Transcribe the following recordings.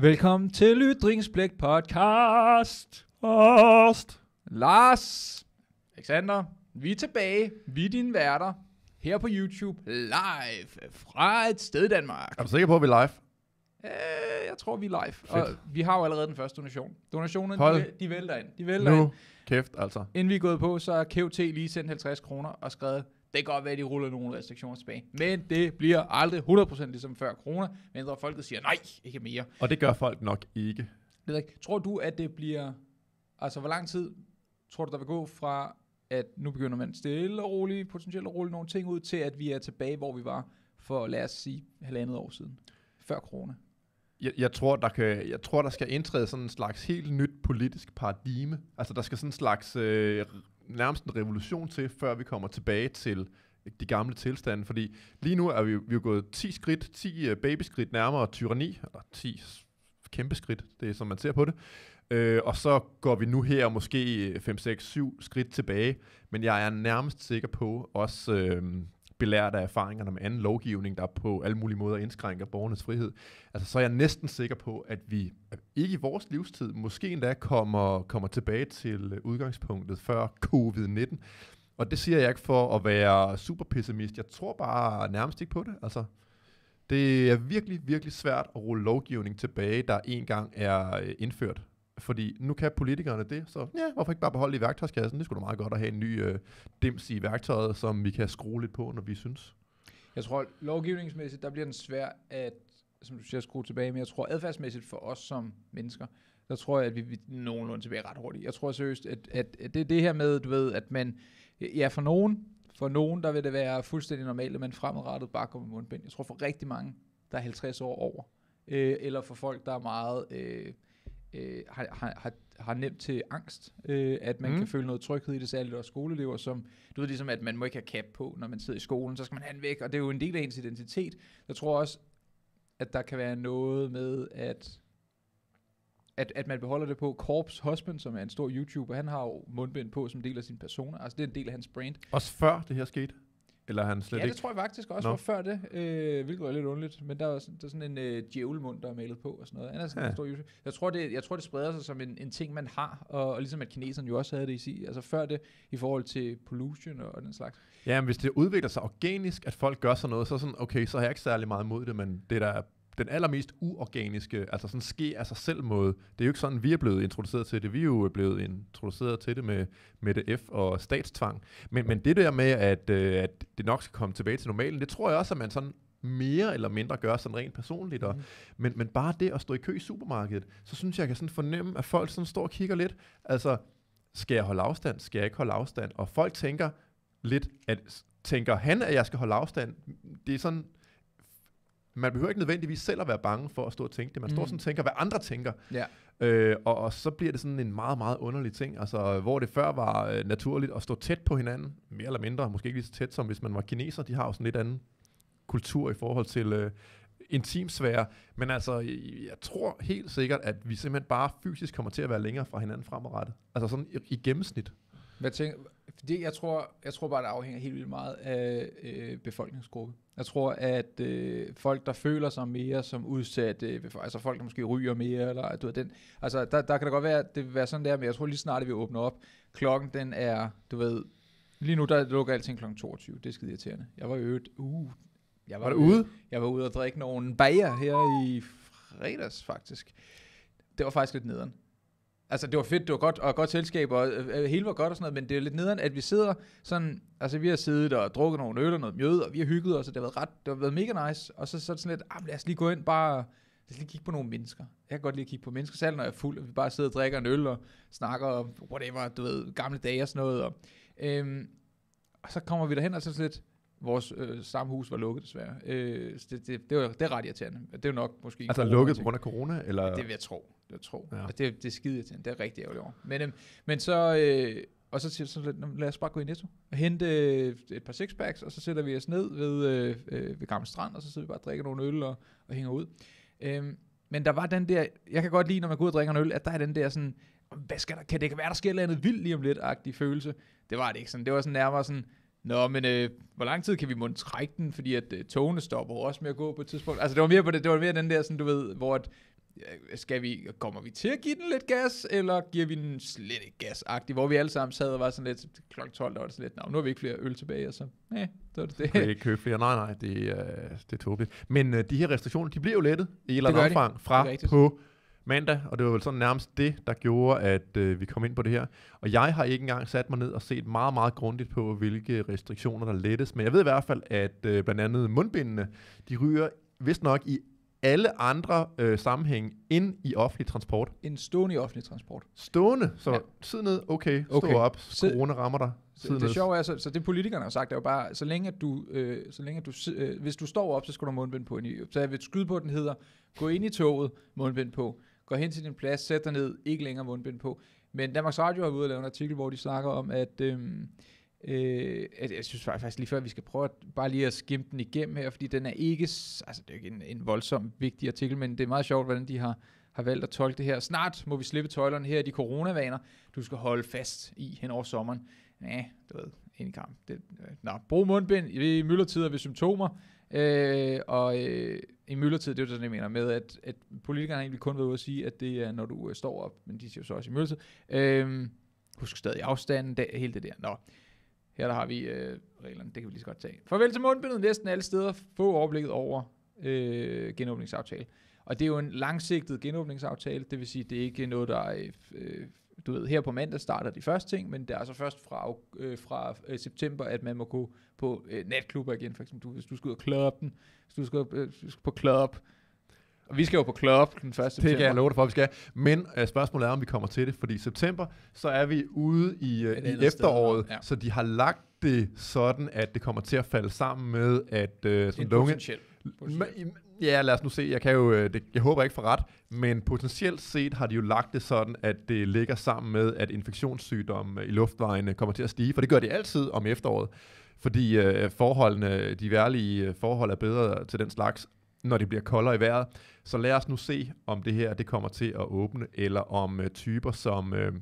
Velkommen til Ytringsblik Podcast. Host. Lars, Alexander, vi er tilbage. Vi er dine værter her på YouTube live fra et sted i Danmark. Er du sikker på, at vi er live? Øh, jeg tror, vi er live. Og vi har jo allerede den første donation. Donationen, Hold. de, de vælter ind. De vælter nu. ind. kæft, altså. Inden vi er gået på, så har KT lige sendt 50 kroner og skrevet, det kan godt være, at de ruller nogle restriktioner tilbage. Men det bliver aldrig 100% ligesom før corona, mindre folket siger nej, ikke mere. Og det gør folk nok ikke. Det ikke. Tror du, at det bliver... Altså, hvor lang tid tror du, der vil gå fra, at nu begynder man stille og roligt, potentielt at rulle nogle ting ud, til at vi er tilbage, hvor vi var for, lad os sige, halvandet år siden, før corona? jeg, jeg, tror, der kan, jeg tror, der skal indtræde sådan en slags helt nyt politisk paradigme. Altså, der skal sådan en slags øh, nærmest en revolution til, før vi kommer tilbage til de gamle tilstande, fordi lige nu er vi, vi er gået 10 skridt, 10 øh, babyskridt nærmere tyranni, eller 10 kæmpe skridt, det er som man ser på det, øh, og så går vi nu her måske 5, 6, 7 skridt tilbage, men jeg er nærmest sikker på, også øh, belært af erfaringerne med anden lovgivning, der på alle mulige måder indskrænker borgernes frihed, altså så er jeg næsten sikker på, at vi ikke i vores livstid, måske endda kommer, kommer tilbage til øh, udgangspunktet før covid-19. Og det siger jeg ikke for at være super pessimist. Jeg tror bare nærmest ikke på det. Altså, det er virkelig, virkelig svært at rulle lovgivning tilbage, der engang er øh, indført. Fordi nu kan politikerne det, så ja, hvorfor ikke bare beholde det i værktøjskassen? Det skulle da meget godt at have en ny øh, dims i værktøjet, som vi kan skrue lidt på, når vi synes. Jeg tror, lovgivningsmæssigt, der bliver den svær at, som du siger, skrue tilbage, men jeg tror adfærdsmæssigt for os som mennesker, der tror jeg, at vi, vi nogenlunde tilbage ret hurtigt. Jeg tror seriøst, at, at, at det det her med, du ved, at man, ja, for nogen, for nogen, der vil det være fuldstændig normalt, at man fremadrettet bare går med mundbind. Jeg tror for rigtig mange, der er 50 år over, øh, eller for folk, der er meget... Øh, øh, har, har, har nemt til angst, øh, at man mm. kan føle noget tryghed i det, særligt også skoleelever, som, du ved ligesom, at man må ikke have cap på, når man sidder i skolen, så skal man have den væk, og det er jo en del af ens identitet. Jeg tror også, at der kan være noget med, at at, at man beholder det på. Corps Husband, som er en stor YouTuber, han har jo mundbind på som del af sin persona. Altså, det er en del af hans brand. Også før det her skete? Eller han slet ja, ikke? det tror jeg faktisk også Nå. var før det, øh, hvilket var lidt underligt. Men der var sådan, der er sådan en øh, djævelmund, der er malet på og sådan noget. Anders, er sådan ja. en stor Jeg tror, det, jeg tror, det spreder sig som en, en ting, man har, og, og ligesom at kineserne jo også havde det i sig. Altså før det, i forhold til pollution og, og den slags. Ja, men hvis det udvikler sig organisk, at folk gør sådan noget, så sådan, okay, så har jeg ikke særlig meget mod det, men det der den allermest uorganiske, altså sådan ske af sig selv måde. Det er jo ikke sådan, vi er blevet introduceret til det. Vi er jo blevet introduceret til det med, med det F og statstvang. Men, men det der med, at, øh, at det nok skal komme tilbage til normalen, det tror jeg også, at man sådan mere eller mindre gør sådan rent personligt. Og, mm. men, men bare det at stå i kø i supermarkedet, så synes jeg, jeg kan sådan fornemme, at folk sådan står og kigger lidt. Altså, skal jeg holde afstand? Skal jeg ikke holde afstand? Og folk tænker lidt, at tænker han, at jeg skal holde afstand? Det er sådan man behøver ikke nødvendigvis selv at være bange for at stå og tænke det. Man står mm. sådan og tænker, hvad andre tænker. Ja. Øh, og, og så bliver det sådan en meget, meget underlig ting. Altså, hvor det før var øh, naturligt at stå tæt på hinanden, mere eller mindre, måske ikke lige så tæt som hvis man var kineser. De har jo sådan lidt anden kultur i forhold til øh, intimsfære. Men altså, jeg tror helt sikkert, at vi simpelthen bare fysisk kommer til at være længere fra hinanden fremadrettet. Altså sådan i, i gennemsnit. Hvad tænker, det, jeg, tror, jeg tror bare, det afhænger helt vildt meget af øh, befolkningsgruppe. Jeg tror, at øh, folk, der føler sig mere som udsatte, øh, altså folk, der måske ryger mere, eller du ved, den, altså der, der kan det godt være, at det vil være sådan der, men jeg tror lige snart, at vi åbner op. Klokken, den er, du ved, lige nu, der lukker alting kl. 22. Det er skide irriterende. Jeg var øvet, uh, jeg var, var ude? Øh, jeg var ude og drikke nogle bajer her i fredags, faktisk. Det var faktisk lidt nederen. Altså, det var fedt, det var godt, og godt selskab, og øh, øh hele var godt og sådan noget, men det er lidt nederen, at vi sidder sådan, altså vi har siddet og drukket nogle øl og noget mjød, og vi har hygget os, og det har været ret, det har været mega nice, og så, så er det sådan lidt, ah, lad os lige gå ind bare, lad os lige kigge på nogle mennesker. Jeg kan godt lige kigge på mennesker, selv når jeg er fuld, og vi bare sidder og drikker en øl og snakker om whatever, du ved, gamle dage og sådan noget, og, øhm, og så kommer vi derhen, og så er det lidt, Vores øh, stamhus var lukket, desværre. Øh, så det, det, det, var, det er ret irriterende. Det er nok måske... Altså lukket på grund af corona, eller? Ja, det vil jeg tro. Det vil jeg tro. Ja. Altså, det, det er skide irriterende. Det er rigtig ærgerligt over. Men, øh, men så... Øh, og så, så lad, lad os bare gå i Netto og hente øh, et par sixpacks, og så sætter vi os ned ved, øh, øh ved Gamle Strand, og så sidder vi bare og drikker nogle øl og, og hænger ud. Øhm, men der var den der, jeg kan godt lide, når man går ud og drikker en øl, at der er den der sådan, hvad skal der, kan det være, der sker noget vildt lige om lidt-agtig følelse. Det var det ikke sådan. Det var sådan nærmere sådan, Nå, men øh, hvor lang tid kan vi måske trække den, fordi at øh, togene stopper også med at gå på et tidspunkt. Altså det var mere på det, det var mere den der sådan du ved, hvor at, øh, skal vi, kommer vi til at give den lidt gas, eller giver vi den slet ikke gas -agtig, hvor vi alle sammen sad og var sådan lidt, kl. 12, der var det sådan lidt, nu har vi ikke flere øl tilbage, og så, nej, så er det det. Kan ikke købe flere, nej, nej, det, øh, det er tåbeligt. Men øh, de her restriktioner, de bliver jo lettet i et eller andet omfang fra på mandag, og det var vel sådan nærmest det, der gjorde, at øh, vi kom ind på det her. Og jeg har ikke engang sat mig ned og set meget, meget grundigt på, hvilke restriktioner der lettes. Men jeg ved i hvert fald, at øh, blandt andet mundbindene, de ryger vist nok i alle andre øh, sammenhæng ind i offentlig transport. En stående i offentlig transport. Stående, så ja. sid ned, okay, stå okay. op, corona rammer dig. Sid det, det sjove er, så, så det politikerne har sagt, er jo bare, så længe at du, øh, så længe at du øh, hvis du står op, så skal du have mundbind på. Så jeg vil skyde på, at den hedder, gå ind i toget, mundbind på. Gå hen til din plads, sæt dig ned, ikke længere mundbind på. Men Danmarks Radio har været ude og en artikel, hvor de snakker om, at... Øhm, øh, at jeg synes faktisk lige før, at vi skal prøve at, bare lige at skimpe den igennem her, fordi den er ikke, altså det er ikke en, en voldsom vigtig artikel, men det er meget sjovt, hvordan de har, har valgt at tolke det her. Snart må vi slippe tøjlerne her, de coronavaner, du skal holde fast i hen over sommeren. Næh, du ved, en kamp. Det, øh, nå, brug mundbind i myldretider ved symptomer. Øh, og øh, i myldretid, det er jo sådan, jeg mener med, at, at politikerne egentlig kun ved at sige, at det er, når du øh, står op, men de siger jo så også i myldretid. Øh, husk stadig afstanden, da, hele det der. Nå, her der har vi øh, reglerne, det kan vi lige så godt tage. Farvel til mundbindet næsten alle steder. Få overblikket over øh, genåbningsaftale. Og det er jo en langsigtet genåbningsaftale, det vil sige, det er ikke noget, der er øh, du ved, her på mandag starter de første ting, men det er altså først fra, øh, fra øh, september, at man må gå på øh, natklubber igen, for eksempel, du, hvis du skal ud og den, hvis du skal, øh, skal på klub, og vi skal jo på klub den 1. september. Det kan jeg love dig for, at vi skal. Men øh, spørgsmålet er, om vi kommer til det, fordi i september, så er vi ude i, øh, i efteråret, sted, ja. så de har lagt det sådan, at det kommer til at falde sammen med, at øh, sådan lunge... Ja, lad os nu se. Jeg, kan jo, øh, det, jeg håber ikke for ret, men potentielt set har de jo lagt det sådan, at det ligger sammen med, at infektionssygdomme øh, i luftvejene kommer til at stige, for det gør det altid om efteråret, fordi øh, forholdene, de værlige øh, forhold er bedre til den slags, når det bliver koldere i vejret. Så lad os nu se, om det her det kommer til at åbne, eller om øh, typer som øh,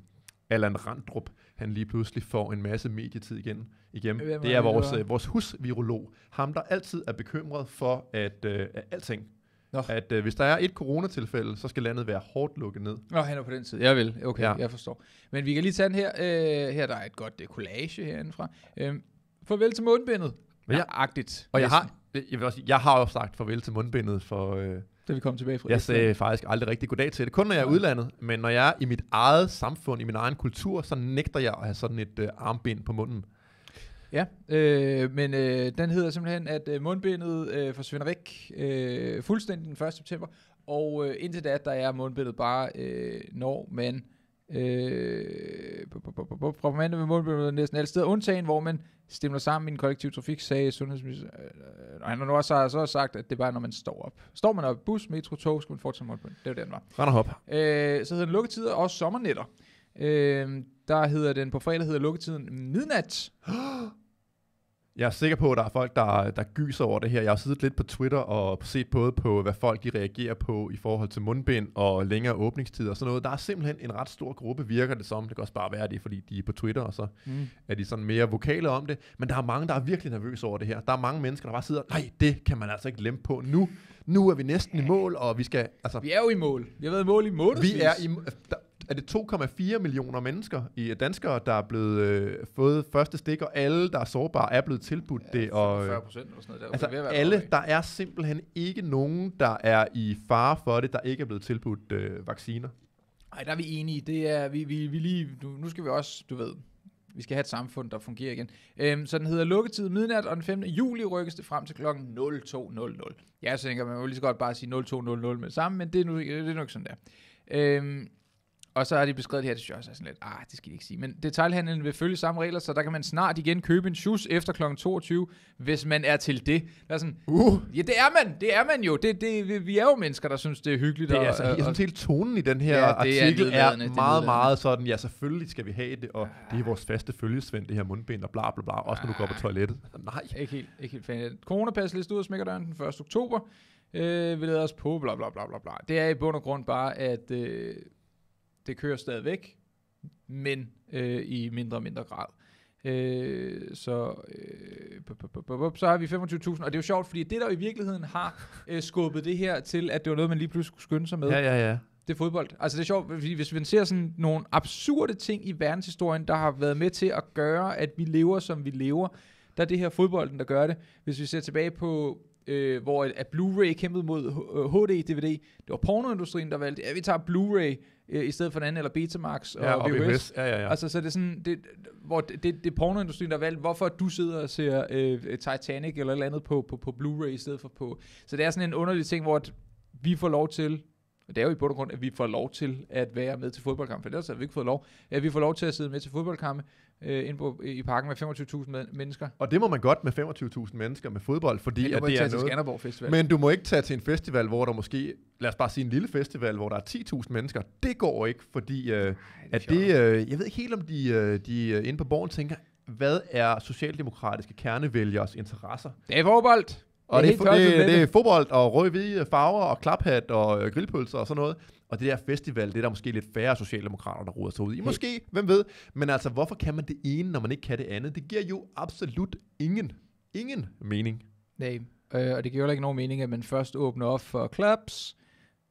Allan Randrup, øh, han lige pludselig får en masse medietid igen. igen. det er vores, øh, vores husvirolog. Ham, der altid er bekymret for at øh, alting. Nå. At øh, hvis der er et coronatilfælde, så skal landet være hårdt lukket ned. Nå, han er på den side. Jeg vil. Okay, ja. jeg forstår. Men vi kan lige tage den her. Øh, her der er et godt øh, collage herindefra. Øh, farvel til mundbindet. Ja. Agtigt. Og jeg har, jeg, vil også, jeg har også sagt farvel til mundbindet for... Øh, da vi kom tilbage fra Jeg sagde faktisk aldrig rigtig goddag til det, kun når jeg er udlandet, men når jeg er i mit eget samfund, i min egen kultur, så nægter jeg at have sådan et øh, armbind på munden. Ja, øh, men øh, den hedder simpelthen, at øh, mundbindet øh, forsvinder væk øh, fuldstændig den 1. september, og øh, indtil da, der er mundbindet bare, øh, når man øh, mandag med mundbindet næsten alle steder, undtagen hvor man stemmer sammen i en kollektiv trafik, sagde sundhedsministeren. Øh, og øh, han har nu også, har så også sagt, at det var, når man står op. Står man op bus, metro, tog, skal man fortsætte med Det var det, den var. Rand og hop. Øh, så hedder den lukketider og sommernetter. Øh, der hedder den på fredag hedder lukketiden midnat. Jeg er sikker på, at der er folk, der, der gyser over det her. Jeg har siddet lidt på Twitter og set både på, hvad folk de reagerer på i forhold til mundbind og længere åbningstider og sådan noget. Der er simpelthen en ret stor gruppe, virker det som. Det kan også bare være det, fordi de er på Twitter, og så mm. er de sådan mere vokale om det. Men der er mange, der er virkelig nervøse over det her. Der er mange mennesker, der bare sidder, nej, det kan man altså ikke lempe på nu. Nu er vi næsten i mål, og vi skal... Altså, vi er jo i mål. Vi har været i mål i måneder. Vi er i... Der, er det 2,4 millioner mennesker i øh, danskere, der er blevet øh, fået første stik, og alle, der er sårbare, er blevet tilbudt ja, det. Og, 40 øh, procent eller sådan noget. Der altså ved at alle, der er simpelthen ikke nogen, der er i fare for det, der ikke er blevet tilbudt øh, vacciner. Nej, der er vi enige. Det er, vi, vi, vi lige, nu, nu skal vi også, du ved, vi skal have et samfund, der fungerer igen. Øhm, så den hedder lukketid midnat, og den 5. juli rykkes det frem til kl. 02.00. Jeg tænker, man må lige så godt bare sige 02.00 med sammen, men det er nu, det er nok sådan der. Øhm, og så har de beskrevet det her, det synes jeg også er sådan lidt, ah, det skal de ikke sige. Men detaljhandlen vil følge samme regler, så der kan man snart igen købe en shoes efter kl. 22, hvis man er til det. Der er sådan, uh. ja, det er man, det er man jo. Det, det, vi er jo mennesker, der synes, det er hyggeligt. Det er, og, altså, jeg og, synes, hele tonen i den her ja, artikel er, er meget, meget sådan, ja, selvfølgelig skal vi have det, og ah. det er vores faste følgesvend, det her mundbind og bla bla bla, også når ah. du går på ah. toilettet. Altså, nej. Ikke helt, ikke helt fanden. Coronapas liste ud af døren den 1. oktober. Øh, vi lader os på, bla bla bla bla bla. Det er i bund og grund bare, at... Øh, det kører stadigvæk, men øh, i mindre og mindre grad. Øh, så, øh, så har vi 25.000, og det er jo sjovt, fordi det, der i virkeligheden har øh, skubbet det her til, at det var noget, man lige pludselig skulle skynde sig med. Ja, ja, ja. Det er fodbold. Altså det er sjovt, fordi hvis vi ser sådan nogle absurde ting i verdenshistorien, der har været med til at gøre, at vi lever, som vi lever, der er det her fodbolden, der gør det. Hvis vi ser tilbage på, øh, hvor at Blu-ray kæmpede mod HD-DVD, det var pornoindustrien, der valgte, ja, vi tager Blu-ray, Øh, i stedet for den anden, eller Betamax og, ja, og VHS. VHS. Ja, ja, ja. Altså, så det er sådan, det, hvor det, det, det er pornoindustrien, der har valgt, hvorfor du sidder og ser øh, Titanic eller et eller andet på, på, på Blu-ray i stedet for på... Så det er sådan en underlig ting, hvor at vi får lov til det er jo i bund og grund, at vi får lov til at være med til fodboldkampe, for ellers har vi ikke fået lov, at vi får lov til at sidde med til fodboldkampe øh, ind på, øh, i parken med 25.000 mennesker. Og det må man godt med 25.000 mennesker med fodbold, fordi men at det er noget. Skanderborg Festival. Men du må ikke tage til en festival, hvor der måske, lad os bare sige en lille festival, hvor der er 10.000 mennesker. Det går ikke, fordi øh, Ej, det er at det, øh, jeg ved ikke helt om de, øh, de øh, inde på borgen tænker, hvad er socialdemokratiske kernevælgeres interesser? Det er fodbold! Og det, er, det, det, det er fodbold og rød-hvide farver og klaphat og øh, grillpølser og sådan noget. Og det der festival, det er der måske lidt færre socialdemokrater, der roder sig ud i. Måske, hey. hvem ved. Men altså, hvorfor kan man det ene, når man ikke kan det andet? Det giver jo absolut ingen, ingen mening. Nej, øh, og det giver heller ikke nogen mening, at man først åbner op for clubs,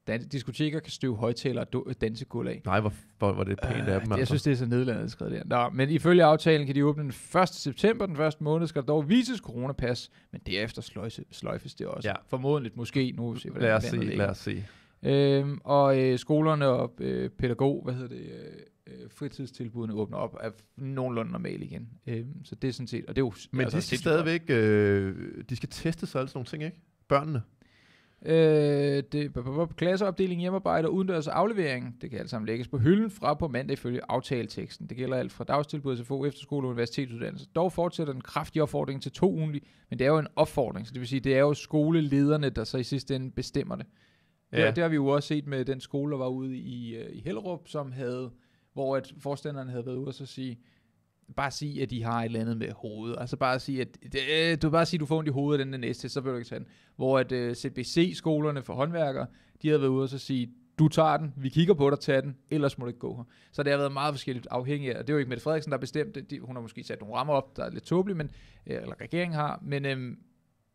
Dan- diskoteker kan støve højtaler og dansegulv af. Nej, hvor, hvor, hvor det pænt af øh, dem. Altså. Jeg synes, det er så nedlandet skrevet der. Nå, men ifølge aftalen kan de åbne den 1. september. Den første måned skal der dog vises coronapas, men derefter sløjse, sløjfes det også. Ja. Formodentligt, måske. Nu se, hvordan lad os se, lad os se. Øhm, og øh, skolerne og øh, pædagog, hvad hedder det, øh, øh fritidstilbudene åbner op, er nogenlunde normal igen. Øhm, så det er sådan set, og det er jo... Men altså, de skal stadigvæk, øh, de skal teste sig alle sådan nogle ting, ikke? Børnene. Øh, det, klasseopdeling, hjemmearbejde og udendørs aflevering, det kan alt sammen lægges på hylden fra på mandag ifølge aftaleteksten. Det gælder alt fra dagstilbud, til få efterskole og universitetsuddannelse. Dog fortsætter den kraftige opfordring til to ugenlig, men det er jo en opfordring, så det vil sige, det er jo skolelederne, der så i sidste ende bestemmer det. Ja. ja. Det har vi jo også set med den skole, der var ude i, øh, i Hellerup, som havde, hvor at forstanderen havde været ude og så sige, bare sige, at de har et eller andet med hovedet. Altså bare sige, at det, øh, du bare sige, at du får ondt i hovedet den næste, så vil du ikke tage den. Hvor at uh, øh, CBC-skolerne for håndværkere, de havde været ude og så sige, du tager den, vi kigger på dig, tag den, ellers må du ikke gå her. Så det har været meget forskelligt afhængigt af, og det er jo ikke Mette Frederiksen, der bestemte, de, hun har måske sat nogle rammer op, der er lidt tåbelige, men, øh, eller regeringen har, men øhm,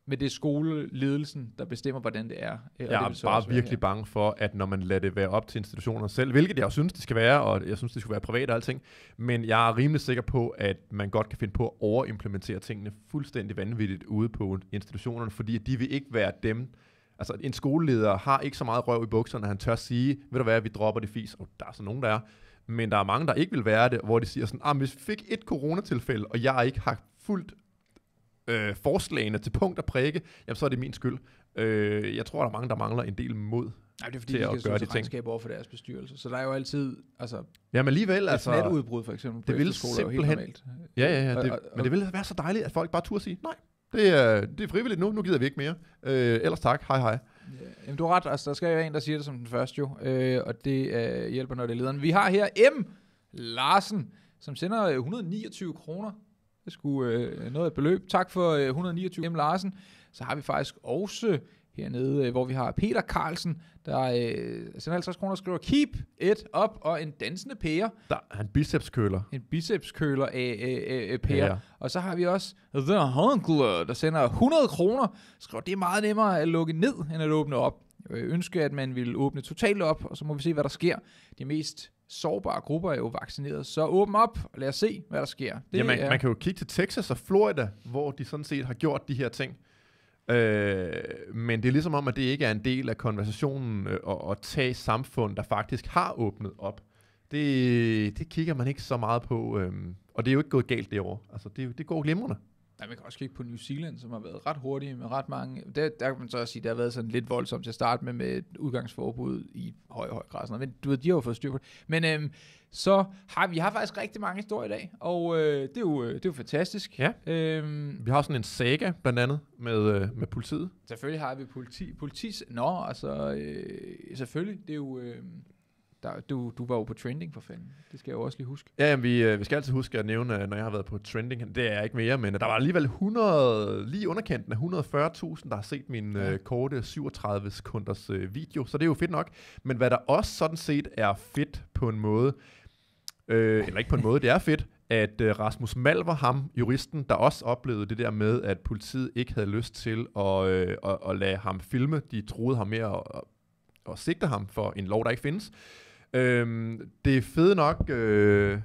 men det er skoleledelsen, der bestemmer, hvordan det er. Øh, og jeg er det bare virkelig bange for, at når man lader det være op til institutionerne selv, hvilket jeg jo synes, det skal være, og jeg synes, det skulle være privat og alting, men jeg er rimelig sikker på, at man godt kan finde på at overimplementere tingene fuldstændig vanvittigt ude på institutionerne, fordi de vil ikke være dem, Altså, en skoleleder har ikke så meget røv i bukserne, at han tør sige, ved du hvad, vi dropper det fis. Og oh, der er så nogen, der er. Men der er mange, der ikke vil være det, hvor de siger sådan, ah, hvis vi fik et coronatilfælde, og jeg ikke har fuldt øh, forslagene til punkt og prikke, jamen, så er det min skyld. Øh, jeg tror, der er mange, der mangler en del mod Nej, det er fordi, til de at gøre de ting. over for deres bestyrelse. Så der er jo altid, altså... Ja, men alligevel, altså... netudbrud, for eksempel, på det ville simpelthen, er helt normalt. Ja, ja, ja. Det, og, og, og, men det ville være så dejligt, at folk bare turde sige, nej, det er, det er frivilligt nu, nu gider vi ikke mere. Øh, ellers tak, hej hej. Ja, jamen, du har ret, altså der skal jo en, der siger det som den første jo, øh, og det øh, hjælper, når det er lederen. Vi har her M. Larsen, som sender 129 øh, kroner det skulle øh, noget af et beløb. Tak for øh, 129 M. Larsen. Så har vi faktisk også hernede, øh, hvor vi har Peter Carlsen, der øh, sender altså 50 kroner og skriver Keep it up, og en dansende pære. Der er en bicepskøler. En bicepskøler af øh øh, øh, øh, pære. Ja. Og så har vi også The Hunkler, der sender 100 kroner. Skriver, det er meget nemmere at lukke ned, end at åbne op. Jeg ønsker, at man vil åbne totalt op, og så må vi se, hvad der sker. De mest sårbare grupper er jo vaccineret. Så åbn op, og lad os se, hvad der sker. Det ja, man, er... man kan jo kigge til Texas og Florida, hvor de sådan set har gjort de her ting. Øh, men det er ligesom om, at det ikke er en del af konversationen øh, at, at tage samfund, der faktisk har åbnet op. Det, det kigger man ikke så meget på, øh, og det er jo ikke gået galt derovre. Altså, det, det går glimrende. Ja, man kan også kigge på New Zealand, som har været ret hurtige med ret mange. Der, der kan man så også sige, der har været sådan lidt voldsomt til at starte med, med et udgangsforbud i høj, høj grad. Men du ved, de har jo fået styr på det. Men øhm, så har vi har faktisk rigtig mange historier i dag, og øh, det, er jo, øh, det er jo fantastisk. Ja. Øhm, vi har sådan en saga, blandt andet, med, øh, med politiet. Selvfølgelig har vi politi. Politis, nå, altså, øh, selvfølgelig, det er jo... Øh, der, du, du var jo på trending for fanden. Det skal jeg jo også lige huske. Ja, jamen, vi, øh, vi skal altid huske at nævne, øh, når jeg har været på trending. Det er jeg ikke mere, men øh, der var alligevel 100, lige underkanten af 140.000, der har set min øh, ja. øh, korte 37 sekunders øh, video. Så det er jo fedt nok. Men hvad der også sådan set er fedt på en måde, øh, eller ikke på en måde, det er fedt, at øh, Rasmus Malver, ham juristen, der også oplevede det der med, at politiet ikke havde lyst til at, øh, at, at lade ham filme. De troede ham med at, at, at sigte ham for en lov, der ikke findes. Øhm, det er fedt nok... Øh,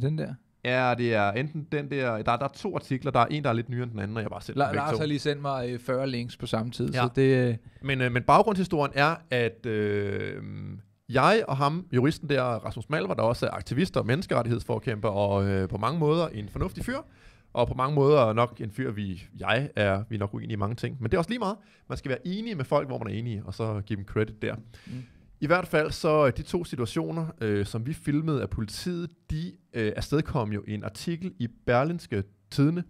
den der? Ja, det er enten den der... Der, der er to artikler. Der er en, der er lidt nyere end den anden, og jeg bare selv La- Lars har lige sendt mig 40 øh, links på samme tid, ja. så det... Øh... Men, øh, men baggrundshistorien er, at... Øh, jeg og ham, juristen der, Rasmus Malver, der også er aktivist og menneskerettighedsforkæmper, og øh, på mange måder en fornuftig fyr, og på mange måder nok en fyr, vi, jeg er, vi er nok uenige i mange ting, men det er også lige meget. Man skal være enige med folk, hvor man er enige, og så give dem credit der. Mm. I hvert fald så øh, de to situationer, øh, som vi filmede af politiet, de øh, afstedkom jo en artikel i Berlinske Tidene,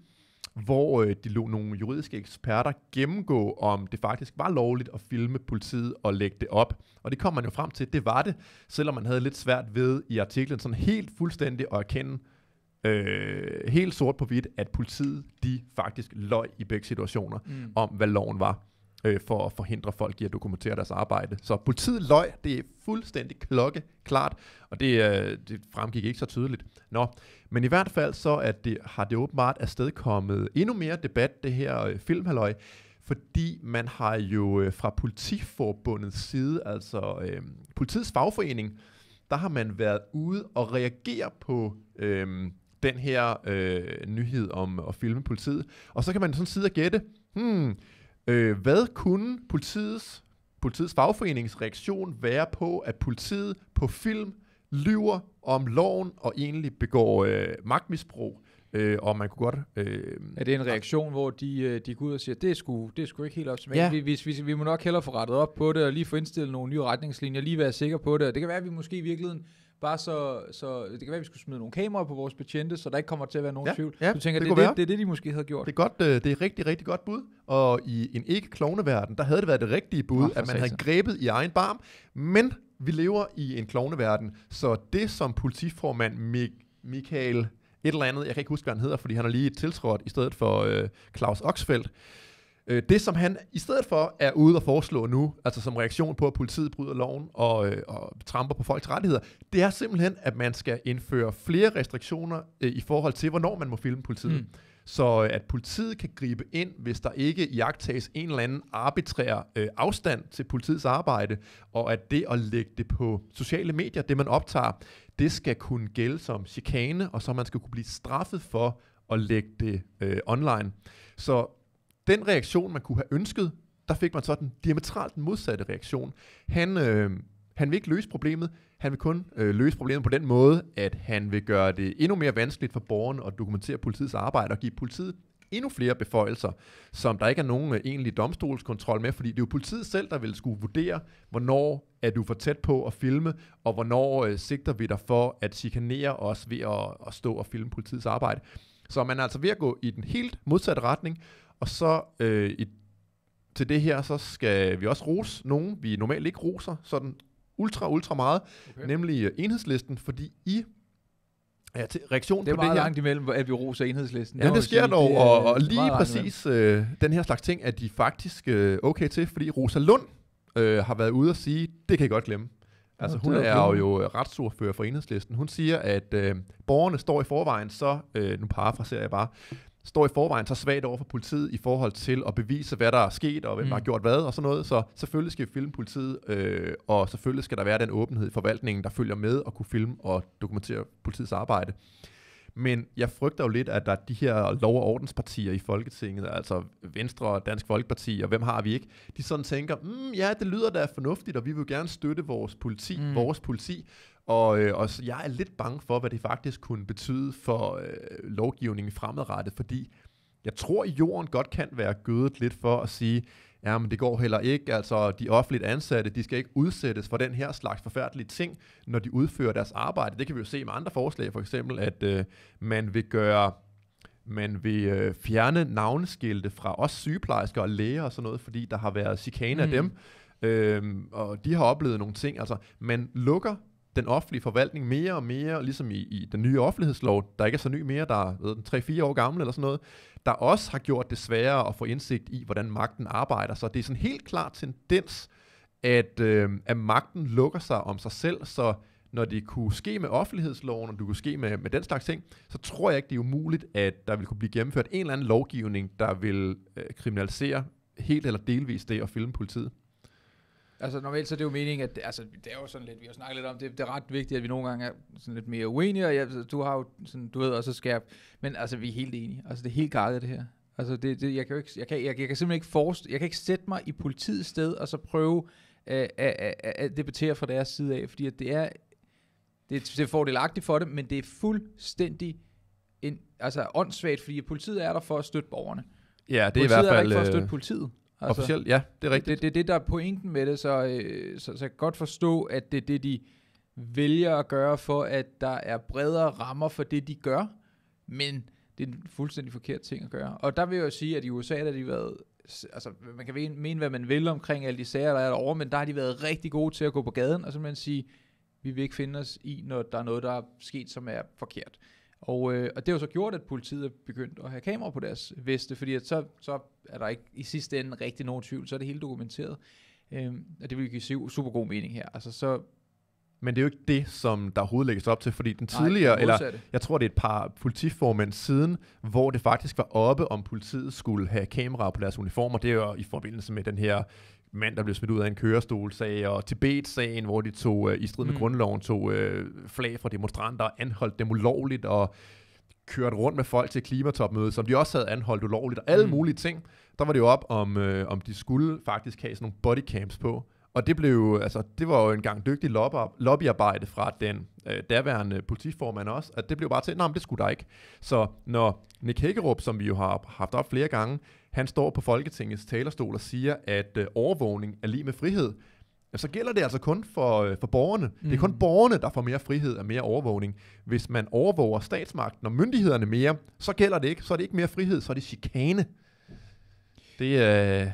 hvor øh, de lå nogle juridiske eksperter gennemgå, om det faktisk var lovligt at filme politiet og lægge det op. Og det kom man jo frem til, det var det, selvom man havde lidt svært ved i artiklen sådan helt fuldstændig at erkende, øh, helt sort på hvidt, at politiet de faktisk løj i begge situationer mm. om, hvad loven var øh, for at forhindre folk i at dokumentere deres arbejde. Så politiet løg, det er fuldstændig klokke klart, og det, øh, det fremgik ikke så tydeligt. Nå, men i hvert fald så at det, har det åbenbart afstedkommet endnu mere debat, det her øh, filmhaløj, fordi man har jo øh, fra politiforbundets side, altså øh, politiets fagforening, der har man været ude og reagere på øh, den her øh, nyhed om at filme politiet. Og så kan man sådan sidde og gætte, hmm, Øh, hvad kunne politiets, politiets fagforenings reaktion være på, at politiet på film lyver om loven og egentlig begår øh, magtmisbrug Øh, og man kunne godt... Øh, er det en reaktion, hvor de, øh, de går ud og siger, det er sgu, det er sgu ikke helt optimalt. Ja. Vi, vi, vi, vi må nok hellere få rettet op på det, og lige få indstillet nogle nye retningslinjer, lige være sikker på det. Og det kan være, at vi måske i virkeligheden bare så, så det kan være, at vi skulle smide nogle kameraer på vores betjente, så der ikke kommer til at være nogen ja, tvivl. Ja, du tænker, det, det, det, det, er det, de måske havde gjort. Det er, godt, øh, det er rigtig, rigtig godt bud, og i en ikke klovneverden, der havde det været det rigtige bud, oh, at man havde grebet i egen barm, men vi lever i en klovneverden, så det som politiformand Mik- Michael et eller andet, jeg kan ikke huske, hvad han hedder, fordi han er lige tiltrådt i stedet for øh, Claus Oxfeldt. Øh, det, som han i stedet for er ude og foreslå nu, altså som reaktion på, at politiet bryder loven og, øh, og tramper på folks rettigheder, det er simpelthen, at man skal indføre flere restriktioner øh, i forhold til, hvornår man må filme politiet. Mm. Så øh, at politiet kan gribe ind, hvis der ikke iagtages en eller anden arbitrær øh, afstand til politiets arbejde, og at det at lægge det på sociale medier, det man optager, det skal kunne gælde som chikane, og så man skal kunne blive straffet for at lægge det øh, online. Så den reaktion, man kunne have ønsket, der fik man så den diametralt modsatte reaktion. Han, øh, han vil ikke løse problemet, han vil kun øh, løse problemet på den måde, at han vil gøre det endnu mere vanskeligt for borgerne at dokumentere politiets arbejde og give politiet endnu flere beføjelser, som der ikke er nogen øh, egentlig domstolskontrol med, fordi det er jo politiet selv, der vil skulle vurdere, hvornår er du for tæt på at filme, og hvornår øh, sigter vi dig for at chikanere os ved at, at stå og filme politiets arbejde. Så man er altså ved at gå i den helt modsatte retning, og så øh, i, til det her, så skal vi også rose nogen, vi normalt ikke roser sådan ultra, ultra meget, okay. nemlig øh, enhedslisten, fordi I Ja, til reaktion det er på det her. langt imellem, at vi roser enhedslisten. Ja, det sker dog, det er, og, og lige præcis øh, den her slags ting at de faktisk øh, okay til, fordi Rosa Lund øh, har været ude og sige, det kan I godt glemme. Altså ja, hun er, er jo øh, retsordfører for enhedslisten. Hun siger, at øh, borgerne står i forvejen, så, øh, nu parafraserer jeg bare, står i forvejen så svagt over for politiet i forhold til at bevise, hvad der er sket, og hvem mm. der har mm. gjort hvad, og sådan noget. Så selvfølgelig skal vi filme politiet, øh, og selvfølgelig skal der være den åbenhed i forvaltningen, der følger med at kunne filme og dokumentere politiets arbejde. Men jeg frygter jo lidt, at der er de her lov- og ordenspartier i Folketinget, altså Venstre og Dansk Folkeparti, og hvem har vi ikke, de sådan tænker, mm, ja, det lyder da fornuftigt, og vi vil gerne støtte vores politi, mm. vores politi, og, øh, og jeg er lidt bange for, hvad det faktisk kunne betyde for øh, lovgivningen fremadrettet, fordi jeg tror, jorden godt kan være gødet lidt for at sige, ja, men det går heller ikke, altså de offentligt ansatte, de skal ikke udsættes for den her slags forfærdelige ting, når de udfører deres arbejde. Det kan vi jo se med andre forslag, for eksempel, at øh, man vil gøre man vil øh, fjerne navneskilte fra os sygeplejersker og læger og sådan noget, fordi der har været chikane mm. af dem. øh, og de har oplevet nogle ting. Altså, man lukker den offentlige forvaltning mere og mere, ligesom i, i den nye offentlighedslov, der ikke er så ny mere, der er 3-4 år gammel eller sådan noget, der også har gjort det sværere at få indsigt i, hvordan magten arbejder. Så det er sådan en helt klar tendens, at, øh, at magten lukker sig om sig selv, så når det kunne ske med offentlighedsloven, og det kunne ske med, med den slags ting, så tror jeg ikke, det er umuligt, at der vil kunne blive gennemført en eller anden lovgivning, der vil øh, kriminalisere helt eller delvis det at filme politiet. Altså normalt så er det jo meningen, at altså, det er jo sådan lidt, vi har snakket lidt om, det, det er ret vigtigt, at vi nogle gange er sådan lidt mere uenige, og ja, du har jo sådan, du ved også skærp, men altså vi er helt enige, altså det er helt gakket det her. Altså det, det, jeg kan jo ikke, jeg kan, jeg, jeg kan simpelthen ikke forst, jeg kan ikke sætte mig i politiets sted, og så prøve øh, at, at, at debattere fra deres side af, fordi at det er, det, det er fordelagtigt for det, men det er fuldstændig en, altså åndssvagt, fordi politiet er der for at støtte borgerne. Ja, det er politiet i hvert fald... Politiet er der ikke for at øh, støtte politiet. Altså, Officielt, ja, det er rigtigt. Det, det er det, der er pointen med det, så, øh, så, så jeg kan godt forstå, at det er det, de vælger at gøre, for at der er bredere rammer for det, de gør, men det er en fuldstændig forkert ting at gøre. Og der vil jeg jo sige, at i USA, der har de været, altså man kan mene, hvad man vil omkring alle de sager, der er derovre, men der har de været rigtig gode til at gå på gaden og simpelthen sige, vi vil ikke finde os i, når der er noget, der er sket, som er forkert. Og, øh, og det har jo så gjort, at politiet er begyndt at have kamera på deres veste, fordi at så, så er der ikke i sidste ende rigtig nogen tvivl, så er det hele dokumenteret. Øh, og det vil give super god mening her. Altså så men det er jo ikke det, som der overhovedet lægges op til, fordi den tidligere, Nej, eller jeg tror, det er et par politiformænd siden, hvor det faktisk var oppe, om politiet skulle have kameraer på deres uniformer. Det er jo i forbindelse med den her mand, der blev smidt ud af en kørestol, sag, og Tibet-sagen, hvor de tog øh, i strid med mm. grundloven, tog øh, flag fra demonstranter og anholdt dem ulovligt, og kørt rundt med folk til klimatopmødet, som de også havde anholdt ulovligt, og alle mm. mulige ting. Der var det jo op, om, øh, om de skulle faktisk have sådan nogle bodycams på. Og det blev altså, det var jo engang dygtig lobbyarbejde fra den øh, daværende politiformand også, at det blev bare til, nej, det skulle der ikke. Så når Nick Hækkerup, som vi jo har haft op flere gange, han står på Folketingets talerstol og siger, at øh, overvågning er lige med frihed, ja, så gælder det altså kun for, øh, for borgerne. Mm. Det er kun mm. borgerne, der får mere frihed og mere overvågning. Hvis man overvåger statsmagten og myndighederne mere, så gælder det ikke. Så er det ikke mere frihed, så er det chikane. Det er... Øh,